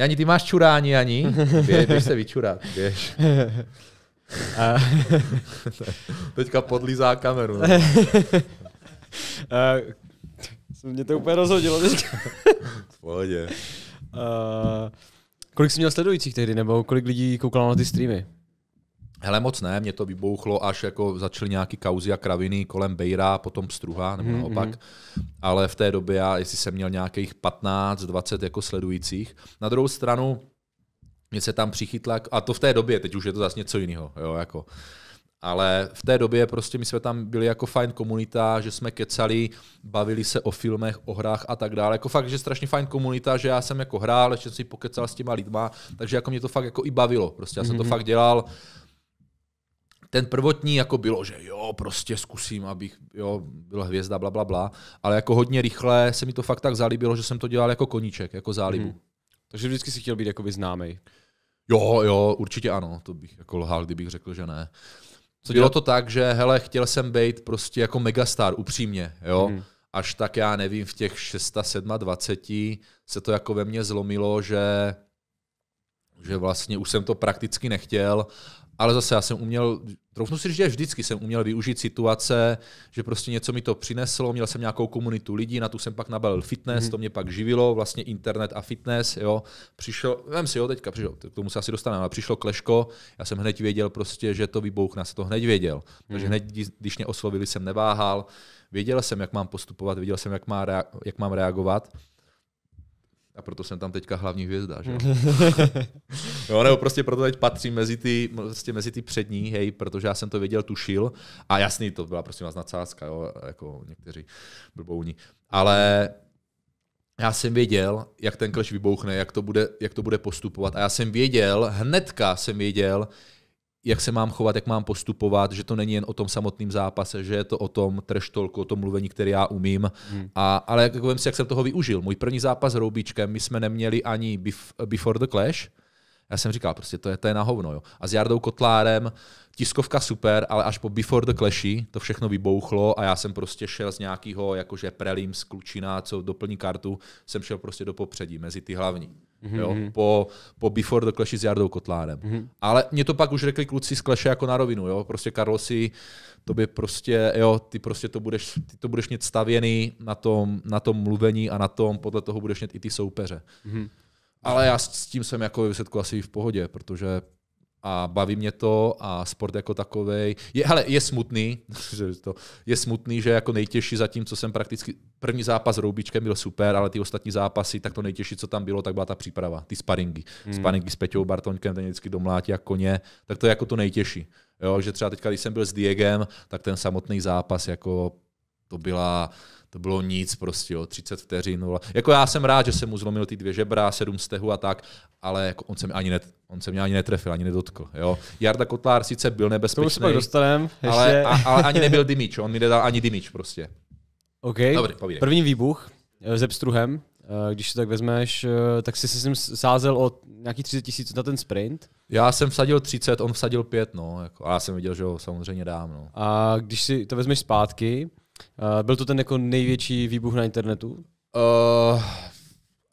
Ani ty máš čurání, ani. Běž, běž se vyčurat, běž. A... Teďka podlízá kameru. Ne? No. A... Mě to úplně rozhodilo teďka. V pohodě. A... Kolik jsi měl sledujících tehdy, nebo kolik lidí koukalo na ty streamy? Hele, moc ne, mě to vybouchlo, až jako začaly nějaké kauzy a kraviny kolem Bejra, potom Struha, nebo mm-hmm. naopak. Mhm. Ale v té době já, jestli jsem měl nějakých 15, 20 jako sledujících. Na druhou stranu, mě se tam přichytla, a to v té době, teď už je to zase něco jiného, jo, jako. Ale v té době prostě my jsme tam byli jako fajn komunita, že jsme kecali, bavili se o filmech, o hrách a tak dále. Jako fakt, že strašně fajn komunita, že já jsem jako hrál, ještě jsem si pokecal s těma lidma, takže jako mě to fakt jako i bavilo. Prostě já jsem mm-hmm. to mhm. fakt dělal ten prvotní jako bylo, že jo, prostě zkusím, abych jo, byla hvězda, bla, bla, bla, ale jako hodně rychle se mi to fakt tak zalíbilo, že jsem to dělal jako koníček, jako zálibu. Hmm. Takže vždycky si chtěl být jako známý. Jo, jo, určitě ano, to bych jako lhal, kdybych řekl, že ne. Co dělo to tak, že hele, chtěl jsem být prostě jako megastar, upřímně, jo. Hmm. Až tak já nevím, v těch 6, 7, 20 se to jako ve mně zlomilo, že že vlastně už jsem to prakticky nechtěl ale zase já jsem uměl, troufnu si říct, že vždycky jsem uměl využít situace, že prostě něco mi to přineslo, měl jsem nějakou komunitu lidí, na tu jsem pak nabalil fitness, mm. to mě pak živilo, vlastně internet a fitness, jo. Přišel, vem si, jo, teďka přišel, k tomu se asi dostane, ale přišlo kleško, já jsem hned věděl prostě, že to vybouchne, se to hned věděl. Mm. Takže mhm. hned, když mě oslovili, jsem neváhal, věděl jsem, jak mám postupovat, věděl jsem, jak, má, jak mám reagovat. A proto jsem tam teďka hlavní hvězda, že jo? nebo prostě proto teď patřím mezi ty, prostě mezi ty přední, hej, protože já jsem to věděl, tušil. A jasný, to byla prostě vás nadsázka, jo, jako někteří blbouní. Ale já jsem věděl, jak ten kleš vybouchne, jak to, bude, jak to bude postupovat. A já jsem věděl, hnedka jsem věděl, jak se mám chovat, jak mám postupovat, že to není jen o tom samotném zápase, že je to o tom treštolku, o tom mluvení, který já umím. Hmm. A, ale jak vím si, jak jsem toho využil. Můj první zápas s Roubíčkem, my jsme neměli ani Before the Clash. Já jsem říkal, prostě to je, to je na hovno. Jo. A s Jardou Kotlárem, tiskovka super, ale až po Before the Clashi to všechno vybouchlo a já jsem prostě šel z nějakého jakože prelim z klučina, co doplní kartu, jsem šel prostě do popředí mezi ty hlavní mm-hmm. jo, po, po Before the Clash s Jardou Kotlárem. Mm-hmm. Ale mě to pak už řekli kluci z Clash jako na rovinu, jo, prostě Karlosi, to by prostě, jo, ty prostě to budeš, ty to budeš mít stavěný na tom, na tom mluvení a na tom, podle toho budeš mít i ty soupeře. Mm-hmm. Ale já s tím jsem jako výsledku asi v pohodě, protože a baví mě to a sport jako takový. Je, hele, je smutný, že to, je smutný, že jako nejtěžší zatím, co jsem prakticky, první zápas s Roubičkem byl super, ale ty ostatní zápasy, tak to nejtěžší, co tam bylo, tak byla ta příprava, ty sparingy. Hmm. Sparingy s Peťou Bartoňkem, ten vždycky domlátí jako koně, tak to je jako to nejtěžší. Jo, že třeba teďka, když jsem byl s Diegem, tak ten samotný zápas jako to byla to bylo nic prostě, jo, 30 vteřin. jako já jsem rád, že jsem mu zlomil ty dvě žebra, sedm stehu a tak, ale jako on, se mě ani net, on se mě ani netrefil, ani nedotkl. Jo. Jarda Kotlár sice byl nebezpečný, to už pak ještě. ale, a, ale, ani nebyl dimič, on mi nedal ani dimič prostě. OK, Dobrý, první výbuch ze eh, pstruhem, eh, když si tak vezmeš, eh, tak jsi si s ním sázel o nějaký 30 tisíc na ten sprint? Já jsem vsadil 30, on vsadil 5, no, jako, a já jsem viděl, že ho samozřejmě dám. No. A když si to vezmeš zpátky, Eh, byl to ten jako největší výbuch na internetu? Uh,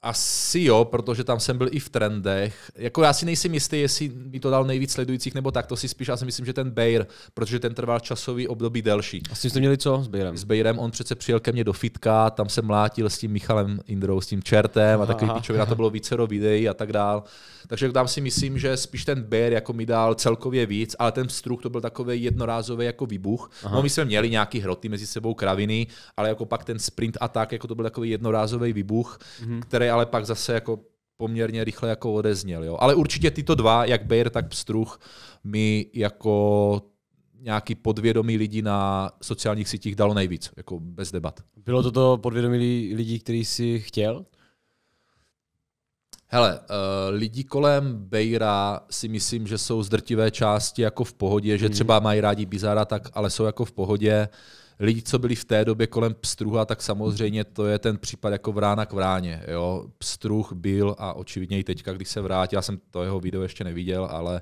asi jo, protože tam jsem byl i v trendech. Jako já si nejsem jistý, jestli mi to dal nejvíc sledujících nebo tak, to si spíš, já si myslím, že ten Bayer, protože ten trval časový období delší. A s tím jste měli co s Bayerem? S Bayerem on přece přijel ke mně do fitka, tam jsem mlátil s tím Michalem Indrou, s tím Čertem a takový na to bylo více videí a tak dál. Takže tam si myslím, že spíš ten Bayer jako mi dal celkově víc, ale ten struh to byl takový jednorázový jako výbuch. Aha. No my jsme měli nějaký hroty mezi sebou kraviny, ale jako pak ten sprint a tak, jako to byl takový jednorázový výbuch, mhm. který ale pak zase jako poměrně rychle jako odezněl. Jo. Ale určitě tyto dva, jak Bayer, tak Pstruh, mi jako nějaký podvědomí lidí na sociálních sítích dalo nejvíc, jako bez debat. Bylo to to podvědomí lidí, který si chtěl? Hele, eh, lidi kolem Bejra si myslím, že jsou z drtivé části jako v pohodě, že mhm. třeba mají rádi Bizara, tak ale jsou jako v pohodě. Uh, lidi, co byli v té době kolem pstruha, tak samozřejmě to je ten případ jako vrána k vráně. Jo? Pstruh byl a očividně i teďka, když se vrátil, já jsem to jeho video ještě neviděl, ale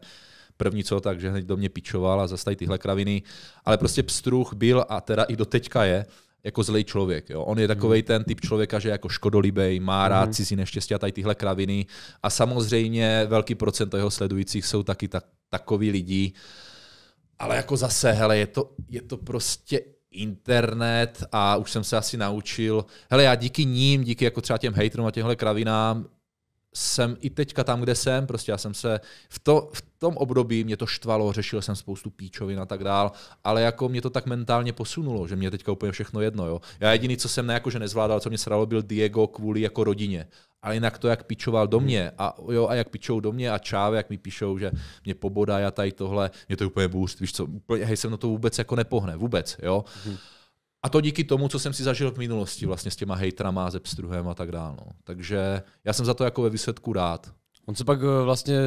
první co, takže hned do mě pičoval a zastaj tyhle kraviny. Ale prostě pstruh byl a teda i do teďka je jako zlej člověk. Jo. On je mhm. takový ten typ člověka, že jako škodolibej, má mhm. rád mm. cizí neštěstí a tady tyhle kraviny. A samozřejmě velký procent jeho sledujících jsou taky tak, takový lidi. Ale jako zase, hele, je to, je to prostě internet a už jsem se asi naučil, hele já díky ním, díky jako třeba těm hejtrům a těmhle kravinám jsem i teďka tam, kde jsem, prostě já jsem se v, to, v tom období mě to štvalo, řešil jsem spoustu píčovin a tak dál, ale jako mě to tak mentálně posunulo, že mě teďka úplně všechno jedno, jo. Já jediný, co jsem ne, jako, že nezvládal, co mě sralo, byl Diego kvůli jako rodině. Ale jinak to, jak pičoval do mě a, jo, a jak pičou do mě a čáve, jak mi píšou, že mě pobodá a tady tohle, mě to je úplně bůst, víš co, úplně, hej, jsem na to vůbec jako nepohne, vůbec, jo. Hmm. A to díky tomu, co jsem si zažil v minulosti vlastně s těma hejtrama, ze pstruhem a tak dále. No. Takže já jsem za to jako ve výsledku rád. On se pak eh, vlastně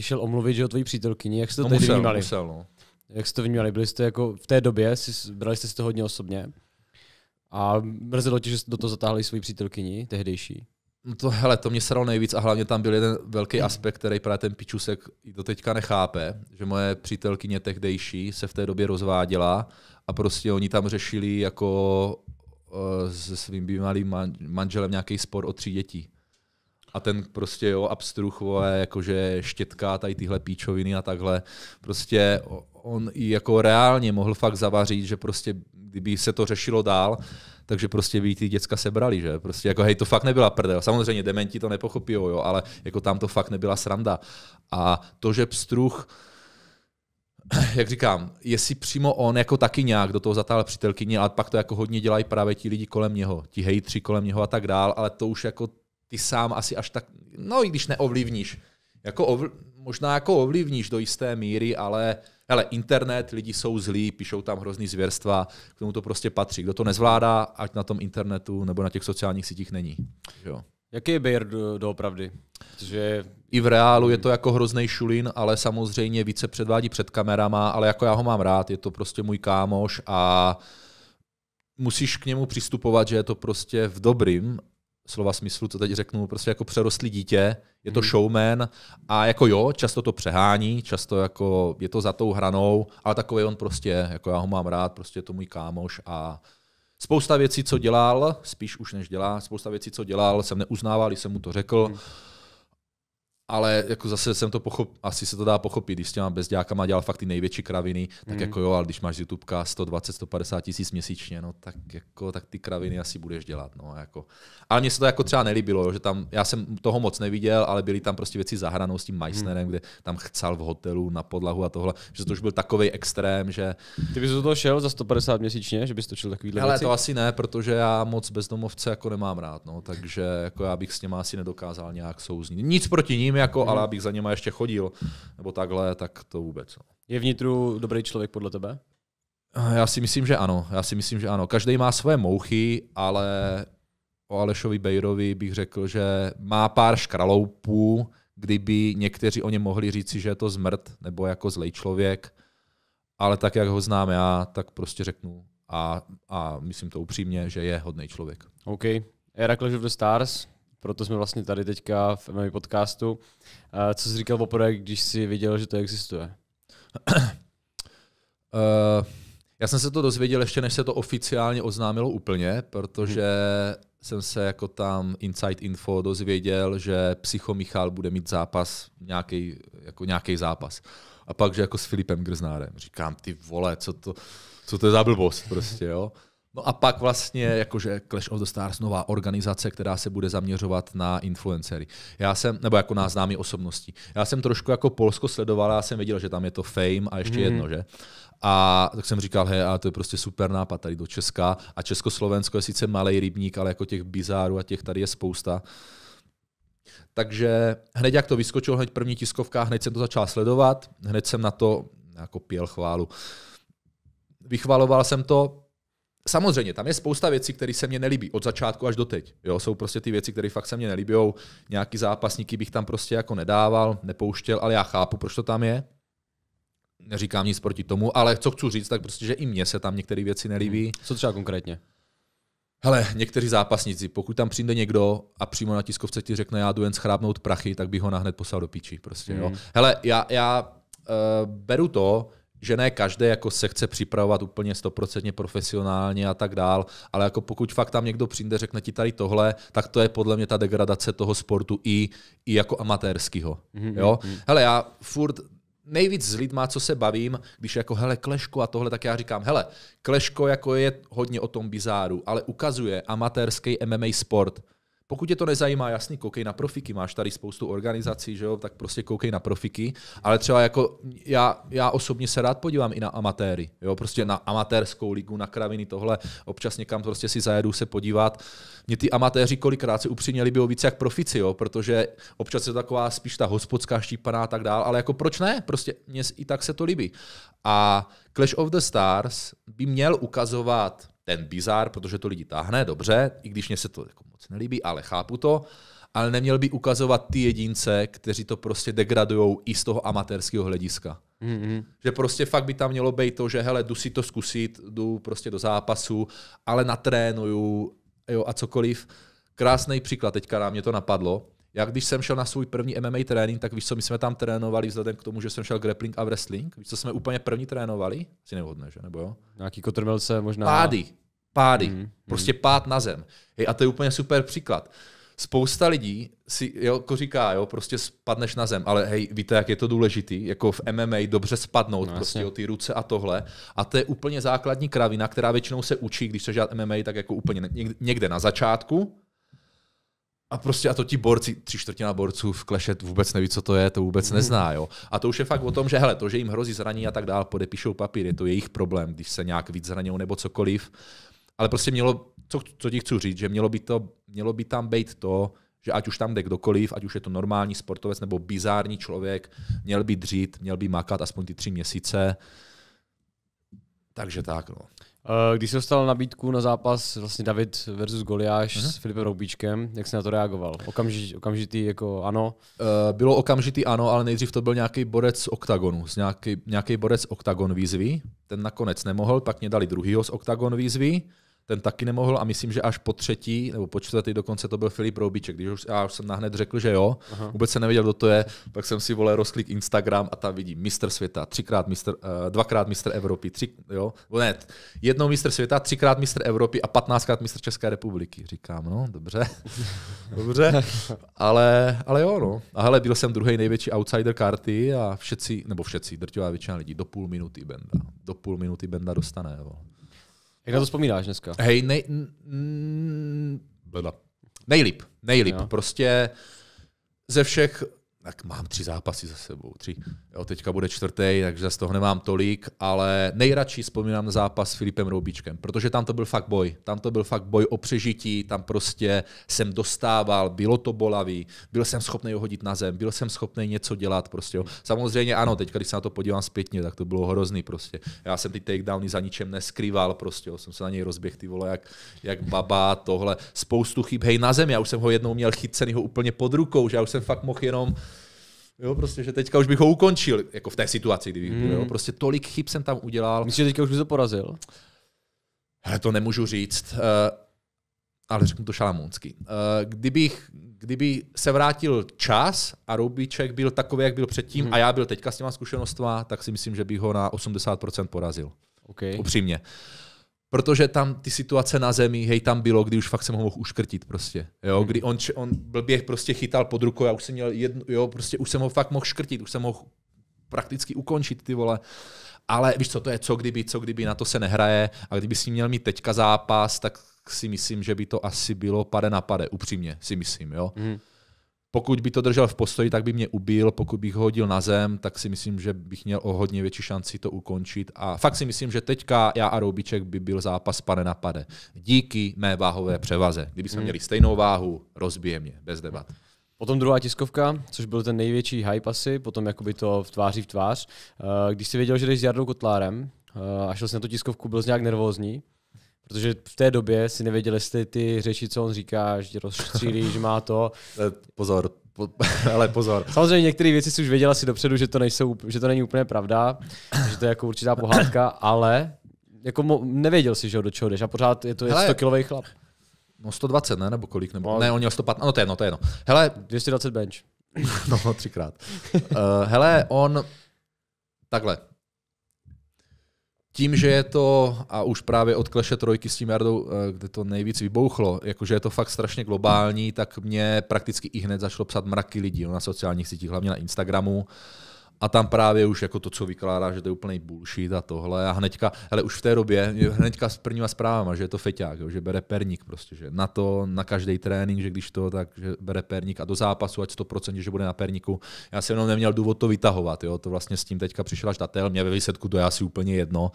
šel omluvit, že o tvojí přítelkyni, jak jste no, to no, musel, vnímali? Musel, no. Jak jste to vnímali? Byli jste jako v té době, si, brali jste si to hodně osobně a mrzelo tě, že jste do toho zatáhli svoji přítelkyni, tehdejší? No to, hele, to mě sralo nejvíc a hlavně tam byl jeden velký aspekt, který právě ten pičusek do teďka nechápe, že moje přítelkyně tehdejší se v té době rozváděla a prostě oni tam řešili jako eh, se svým bývalým manželem nějaký spor o tři děti. A ten prostě, jo, abstruch, vole, jakože štětka tady tyhle píčoviny a takhle. Prostě on i jako reálně mohl fakt zavařit, že prostě kdyby se to řešilo dál, takže prostě by ty děcka sebrali, že? Prostě jako hej, to fakt nebyla prdel. Samozřejmě dementi to nepochopí, jo, ale jako tam to fakt nebyla sranda. A to, že pstruh jak říkám, jestli přímo on jako taky nějak do toho zatáhl přítelkyně, ale pak to jako hodně dělají právě ti lidi kolem něho, ti hejtři kolem něho a tak dál, ale to už jako ty sám asi až tak, no i když neovlivníš, jako ovl, možná jako ovlivníš do jisté míry, ale hele, internet, lidi jsou zlí, píšou tam hrozný zvěrstva, k tomu to prostě patří. Kdo to nezvládá, ať na tom internetu nebo na těch sociálních sítích není. Jo. Jaký je Bayer do, doopravdy? Protože... I v reálu je to jako hrozný šulin, ale samozřejmě více předvádí před kamerama, ale jako já ho mám rád, je to prostě můj kámoš a musíš k němu přistupovat, že je to prostě v dobrým slova smyslu, co teď řeknu, prostě jako přerostlý dítě, je to hmm. showman a jako jo, často to přehání, často jako je to za tou hranou, ale takový on prostě, jako já ho mám rád, prostě je to můj kámoš a Spousta věcí, co dělal, spíš už než dělá, spousta věcí, co dělal, jsem neuznával, když jsem mu to řekl. Hmm ale jako zase jsem to pochopil, asi se to dá pochopit, když s těma bezďákama dělal fakt ty největší kraviny, tak mm. jako jo, ale když máš z YouTubeka 120, 150 tisíc měsíčně, no tak jako, tak ty kraviny asi budeš dělat, no jako. Ale mně se to jako třeba nelíbilo, že tam, já jsem toho moc neviděl, ale byly tam prostě věci zahranou s tím Meissnerem, mm. kde tam chcel v hotelu na podlahu a tohle, že to už byl takový extrém, že... Ty bys do toho šel za 150 měsíčně, že bys točil takovýhle Ale to asi ne, protože já moc bezdomovce jako nemám rád, no, takže jako já bych s něma asi nedokázal nějak souznit. Nic proti ním, ním jako, mhm. ale abych za něma ještě chodil, nebo takhle, tak to vůbec. No. Je vnitru dobrý člověk podle tebe? Eh, já si myslím, že ano. Já si myslím, že ano. Každý má své mouchy, ale o Alešovi Bejrovi bych řekl, že má pár škraloupů, kdyby někteří o něm mohli říci, že je to zmrt nebo jako zlej člověk, ale tak, jak ho znám já, tak prostě řeknu a, a myslím to upřímně, že je hodný člověk. OK. Era of the Stars, proto jsme vlastně tady teďka v MMA podcastu. Co jsi říkal poprvé, když jsi viděl, že to existuje? Uh, já jsem se to dozvěděl ještě, než se to oficiálně oznámilo úplně, protože hmm. jsem se jako tam Inside Info dozvěděl, že Psycho Michal bude mít zápas, nějaký, jako nějaký zápas. A pak, že jako s Filipem Grznárem. Říkám, ty vole, co to, co to je za blbost prostě, jo. No a pak vlastně jakože Clash of the Stars, nová organizace, která se bude zaměřovat na influencery. Já jsem, nebo jako na známé osobnosti. Já jsem trošku jako Polsko sledoval, já jsem věděl, že tam je to fame a ještě mm-hmm. jedno, že? A tak jsem říkal, hej, a to je prostě super nápad tady do Česka. A Československo je sice malý rybník, ale jako těch bizárů a těch tady je spousta. Takže hned jak to vyskočilo, hned první tiskovka, hned jsem to začal sledovat, hned jsem na to jako pěl chválu. Vychvaloval jsem to, Samozřejmě, tam je spousta věcí, které se mně nelíbí od začátku až do teď. Jo, jsou prostě ty věci, které fakt se mně nelíbí. Nějaký zápasníky bych tam prostě jako nedával, nepouštěl, ale já chápu, proč to tam je. Neříkám nic proti tomu, ale co chci říct, tak prostě, že i mně se tam některé věci nelíbí. Hmm. Co třeba konkrétně? Hele, někteří zápasníci, pokud tam přijde někdo a přímo na tiskovce ti řekne, já jdu jen schrábnout prachy, tak bych ho nahned poslal do píči. Prostě, jo. Hmm. Hele, já, já uh, beru to, že ne každý jako se chce připravovat úplně stoprocentně profesionálně a tak dál, ale jako pokud fakt tam někdo přijde, řekne ti tady tohle, tak to je podle mě ta degradace toho sportu i, i jako amatérského. Mm-hmm. Jo? Mhm, mhm. Hele, já furt nejvíc s lidma, co se bavím, když jako hele kleško a tohle, tak já říkám, hele, kleško jako je hodně o tom bizáru, ale ukazuje amatérský MMA sport. Pokud tě to nezajímá, jasný, koukej na profiky. Máš tady spoustu organizací, že jo, tak prostě koukej na profiky. Ale třeba jako já, já osobně se rád podívám i na amatéry, jo, prostě na amatérskou ligu, na kraviny, tohle. Občas někam prostě si zajedu se podívat. Mě ty amatéři kolikrát se upřímně líbí víc jak profici, jo, protože občas je to taková spíš ta hospodská štípaná a tak dál, ale jako proč ne? Prostě mě i tak se to líbí. A Clash of the Stars by měl ukazovat ten bizar, protože to lidi táhne, dobře, i když mě se to jako moc nelíbí, ale chápu to, ale neměl by ukazovat ty jedince, kteří to prostě degradují i z toho amatérského hlediska. Mm-hmm. Že prostě fakt by tam mělo být to, že hele, jdu si to zkusit, jdu prostě do zápasu, ale natrénuju jo, a cokoliv. Krásný příklad, teďka nám mě to napadlo, já když jsem šel na svůj první MMA trénink, tak víš co, my jsme tam trénovali vzhledem k tomu, že jsem šel grappling a wrestling. Víš co, jsme úplně první trénovali? Si nevhodné, že? Nebo jo? Nějaký kotrmelce možná. Pády. Pády. Mm, mm. Prostě pád na zem. Hej, a to je úplně super příklad. Spousta lidí si jo, jako říká, jo, prostě spadneš na zem, ale hej, víte, jak je to důležitý, jako v MMA dobře spadnout, no, prostě jo, ty ruce a tohle. A to je úplně základní kravina, která většinou se učí, když se žádá MMA, tak jako úplně někde na začátku, a prostě a to ti borci, tři čtvrtina borců v klešet vůbec neví, co to je, to vůbec hmm. nezná. Jo? A to už je fakt o tom, že hele, to, že jim hrozí zranění a tak dál, podepíšou papír, je to jejich problém, když se nějak víc zraní nebo cokoliv. Ale prostě mělo, co, co ti chci říct, že mělo by, to, mělo by tam být to, že ať už tam jde kdokoliv, ať už je to normální sportovec nebo bizární člověk, měl by dřít, měl by makat aspoň ty tři měsíce. Takže tak, no. Eh, když jsi dostal nabídku na zápas vlastně David versus Goliáš uh-huh. s Filipem Roubíčkem, jak jsi na to reagoval? Okamžit, okamžitý jako ano? Uh, bylo okamžitý ano, ale nejdřív to byl nějaký borec z OKTAGONu, z nějaký, nějaký borec OKTAGON výzvy, ten nakonec nemohl, pak mě dali druhýho z OKTAGON výzvy ten taky nemohl a myslím, že až po třetí nebo po čtvrtý dokonce to byl Filip Roubíček. Když už, já už jsem nahned řekl, že jo, Aha. vůbec jsem nevěděl, kdo to je, pak jsem si volal rozklik Instagram a tam vidím mistr světa, třikrát mistr, eh, dvakrát mistr Evropy, tři, jo, ne, jednou mistr světa, třikrát mistr Evropy a patnáctkrát mistr České republiky. Říkám, no, dobře, dobře, ale, ale jo, no. A hele, byl jsem druhý největší outsider karty a všetci, nebo všetci, drtivá většina lidí, do půl minuty benda, do půl minuty benda dostane, jo. Jak na to vzpomínáš dneska? Hej, nej, mm, nejlíp, nejlíp. Jo. Prostě ze všech tak mám tři zápasy za sebou. Tři. Jo, teďka bude čtvrtý, takže z toho nemám tolik, ale nejradši vzpomínám zápas s Filipem Roubičkem, protože tam to byl fakt boj. Tam to byl fakt boj o přežití, tam prostě jsem dostával, bylo to bolavý, byl jsem schopný ho hodit na zem, byl jsem schopný něco dělat. Prostě, jo. Samozřejmě ano, teď, když se na to podívám zpětně, tak to bylo hrozný prostě. Já jsem ty takedowny za ničem neskrýval, prostě, jo. jsem se na něj rozběhl ty vole, jak, jak baba, tohle. Spoustu chyb, hej na zem, já už jsem ho jednou měl chycený ho úplně pod rukou, že já už jsem fakt mohl jenom Jo, prostě, že teďka už bych ho ukončil, jako v té situaci, kdybych hmm. byl. Jo. Hmm. Prostě tolik chyb jsem tam udělal. Myslíš, že teďka už by to porazil? Hele, to nemůžu říct, uh, ale řeknu to šalamonsky. Uh, eh, kdybych, kdyby se vrátil čas a Roubiček byl takový, jak byl předtím, hmm. a já byl teďka s těma zkušenostma, tak si myslím, že bych ho na 80% porazil. Okay. Upřímně. Uh, protože tam ty situace na zemi, hej, tam bylo, kdy už fakt jsem ho mohl uškrtit prostě, jo, hmm. kdy on, on blbě prostě chytal pod rukou, já už jsem měl jedno, jo, prostě už jsem ho fakt mohl škrtit, už jsem ho prakticky ukončit, ty vole. Ale víš co, to je co kdyby, co kdyby, na to se nehraje a kdyby si měl mít teďka zápas, tak si myslím, že by to asi bylo pade na pade, upřímně si myslím, jo. Mm. Pokud by to držel v postoji, tak by mě ubil, pokud bych ho hodil na zem, tak si myslím, že bych měl o hodně větší šanci to ukončit. A fakt si myslím, že teďka já a Roubiček by byl zápas pane na pade. Díky mé váhové převaze. Kdyby jsme hmm. měli stejnou váhu, rozbije mě, bez debat. Potom druhá tiskovka, což byl ten největší hype asi, potom jakoby to v tváří v tvář. Eh, když jsi věděl, že jdeš s Jardou Kotlárem eh, a šel jsi na tu tiskovku, byl jsi nějak nervózní, Protože v té době si nevěděl, jestli ty řeči, co on říká, že rozstřílí, že má to. Eh, pozor, po, ale pozor. Samozřejmě některé věci si už věděla si dopředu, že to, nejsou, že to není úplně pravda, že to je jako určitá pohádka, ale jako mo, nevěděl si, že ho do čeho jdeš a pořád je to 100 kilový chlap. No 120, ne? Nebo kolik? Nebo, no. ne, on měl 115, no to je no, to je no. Hele, 220 bench. no, třikrát. uh, hele, on, takhle, tím, že je to, a už právě od Kleše trojky s tím Jardou, eh, kde to nejvíc vybouchlo, jakože je to fakt strašně globální, tak mě prakticky i hned začalo psát mraky lidí no, na sociálních sítích, hlavně na Instagramu. Uh, a tam právě už jako to, co vykládá, že to je úplný bullshit a tohle. A hnedka, ale už v té době, hnedka s prvníma zprávama, že je to feťák, že bere perník prostě, že na to, na každý trénink, že když to, tak že bere perník a do zápasu ať 100%, že bude na perníku. Já jsem jenom neměl důvod to vytahovat, jo, to vlastně s tím teďka přišla štatel, mě ve výsledku to je asi úplně jedno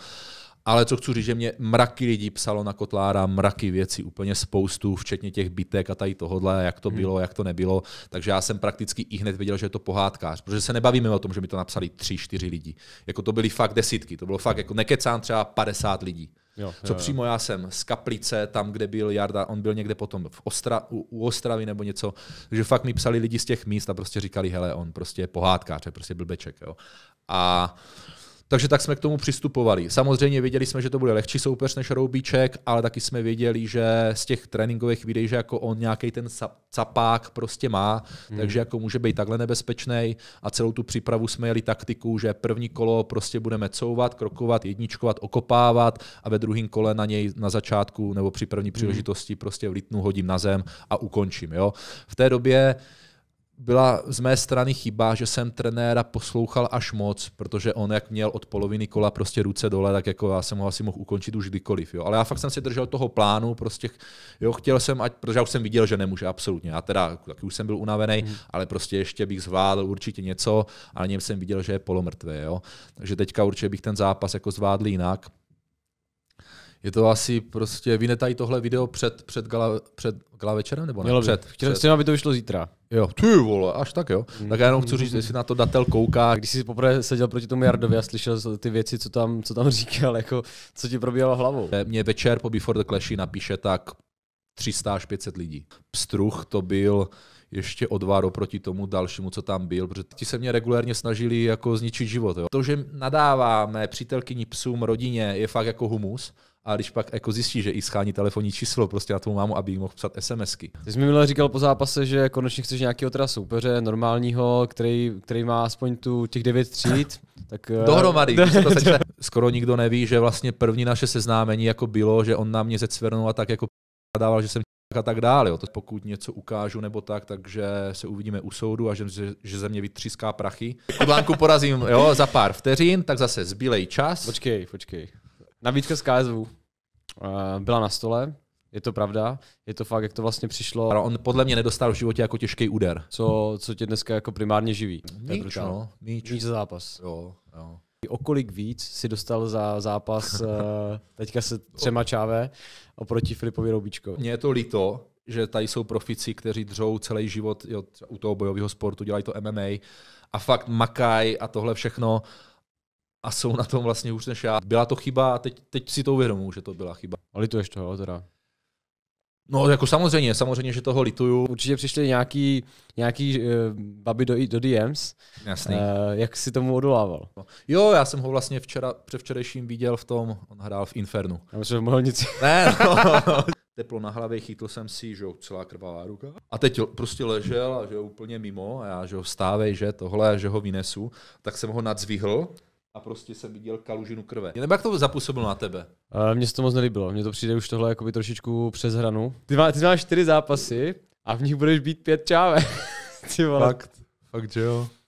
ale co chci říct, že mě mraky lidí psalo na Kotlára, mraky věcí, úplně spoustu, včetně těch bytek a tady tohodle, jak to hmm. bylo, jak to nebylo. Takže já jsem prakticky i hned věděl, že je to pohádkář, protože se nebavíme o tom, že mi to napsali tři, čtyři lidi. Jako to byly fakt desítky, to bylo fakt, jako nekecám třeba 50 lidí. Jo, co jo, přímo já jsem z Kaplice, tam, kde byl Jarda, on byl někde potom v Ostra, u, u Ostravy nebo něco, že fakt mi psali lidi z těch míst a prostě říkali, hele, on prostě je pohádkář, je prostě blbeček. Jo. A takže tak jsme k tomu přistupovali. Samozřejmě věděli jsme, že to bude lehčí soupeř než Roubíček, ale taky jsme věděli, že z těch tréninkových videí, že jako on nějaký ten capák prostě má, hmm. takže jako může být takhle nebezpečný. A celou tu přípravu jsme jeli taktiku, že první kolo prostě budeme couvat, krokovat, jedničkovat, okopávat a ve druhém kole na něj na začátku nebo při první hmm. příležitosti prostě vlitnu, hodím na zem a ukončím. Jo? V té době byla z mé strany chyba, že jsem trenéra poslouchal až moc, protože on jak měl od poloviny kola prostě ruce dole, tak jako já jsem ho asi mohl ukončit už kdykoliv. Jo. Ale já fakt jsem si držel toho plánu, prostě jo, chtěl jsem, ať, protože já už jsem viděl, že nemůže absolutně. Já teda taky už jsem byl unavený, mm. ale prostě ještě bych zvládl určitě něco, ale něm jsem viděl, že je polomrtvé. Jo. Takže teďka určitě bych ten zápas jako zvládl jinak. Je to asi prostě, vy netají tohle video před, před, gala, před gala večerem, nebo ne? Mělo před, Chtěl jsem, aby to vyšlo zítra. Jo, ty vole, až tak jo. Tak já jenom chci říct, jestli na to datel kouká. Když jsi poprvé seděl proti tomu Jardovi a slyšel ty věci, co tam, co tam říkal, jako co ti probíhalo hlavou. Eh, mě večer po Before the Clashy napíše tak 300 až 500 lidí. Pstruh to byl ještě odvár oproti tomu dalšímu, co tam byl, protože ti se mě regulérně snažili jako zničit život. Jo. To, že nadáváme přítelkyni psům, rodině, je fakt jako humus a když pak jako zjistí, že i schání telefonní číslo prostě na tvou mámu, aby jí mohl psat SMSky. Ty jsi mi minule říkal po zápase, že konečně chceš nějakého teda soupeře normálního, který, který má aspoň tu těch devět tříd. Tak, eh, Dohromady. to sečne. Skoro nikdo neví, že vlastně první naše seznámení jako bylo, že on na mě ze a tak jako dával, že jsem a tak dále. Jo. To pokud něco ukážu nebo tak, takže se uvidíme u soudu a že, že ze mě vytříská prachy. Blanku porazím jo, za pár vteřin, tak zase zbílej čas. Počkej, počkej. Nabídka z KSV uh, byla na stole, je to pravda, je to fakt, jak to vlastně přišlo. Ale on podle mě nedostal v životě jako těžký úder. Co, co tě dneska jako primárně živí? Míč, no, míč. míč za zápas. Jo, jo. okolik víc si dostal za zápas eh, teďka se třema čáve oproti Filipovi Roubíčkovi? Mně je to líto, že tady jsou profici, kteří dřou celý život jo, u toho bojového sportu, dělají to MMA a fakt makaj a tohle všechno a jsou na tom vlastně už než já. Byla to chyba a teď, teď si to uvědomuji, že to byla chyba. A lituješ toho teda? No jako samozřejmě, samozřejmě, že toho lituju. Určitě přišli nějaký, nějaký uh, eh, baby do, do DMs. Jasný. Uh, jak si tomu odolával? Jo, já jsem ho vlastně včera, převčerejším viděl v tom, on hrál v Infernu. Já myslím, že mohl nic. Ne, no. Teplo na hlavě, chytl jsem si, že jo, celá krvavá ruka. A teď prostě ležel a že jo, úplně mimo a já, že ho stávej, že tohle, že ho vynesu. Tak jsem ho nadzvihl a prostě jsem viděl kalužinu krve. Nebo jak to zapůsobilo na tebe? Uh, mně se to moc nelíbilo, mně to přijde už tohle jakoby trošičku přes hranu. Ty, má, ty máš čtyři zápasy a v nich budeš být pět čáve. Fakt, fakt že jo.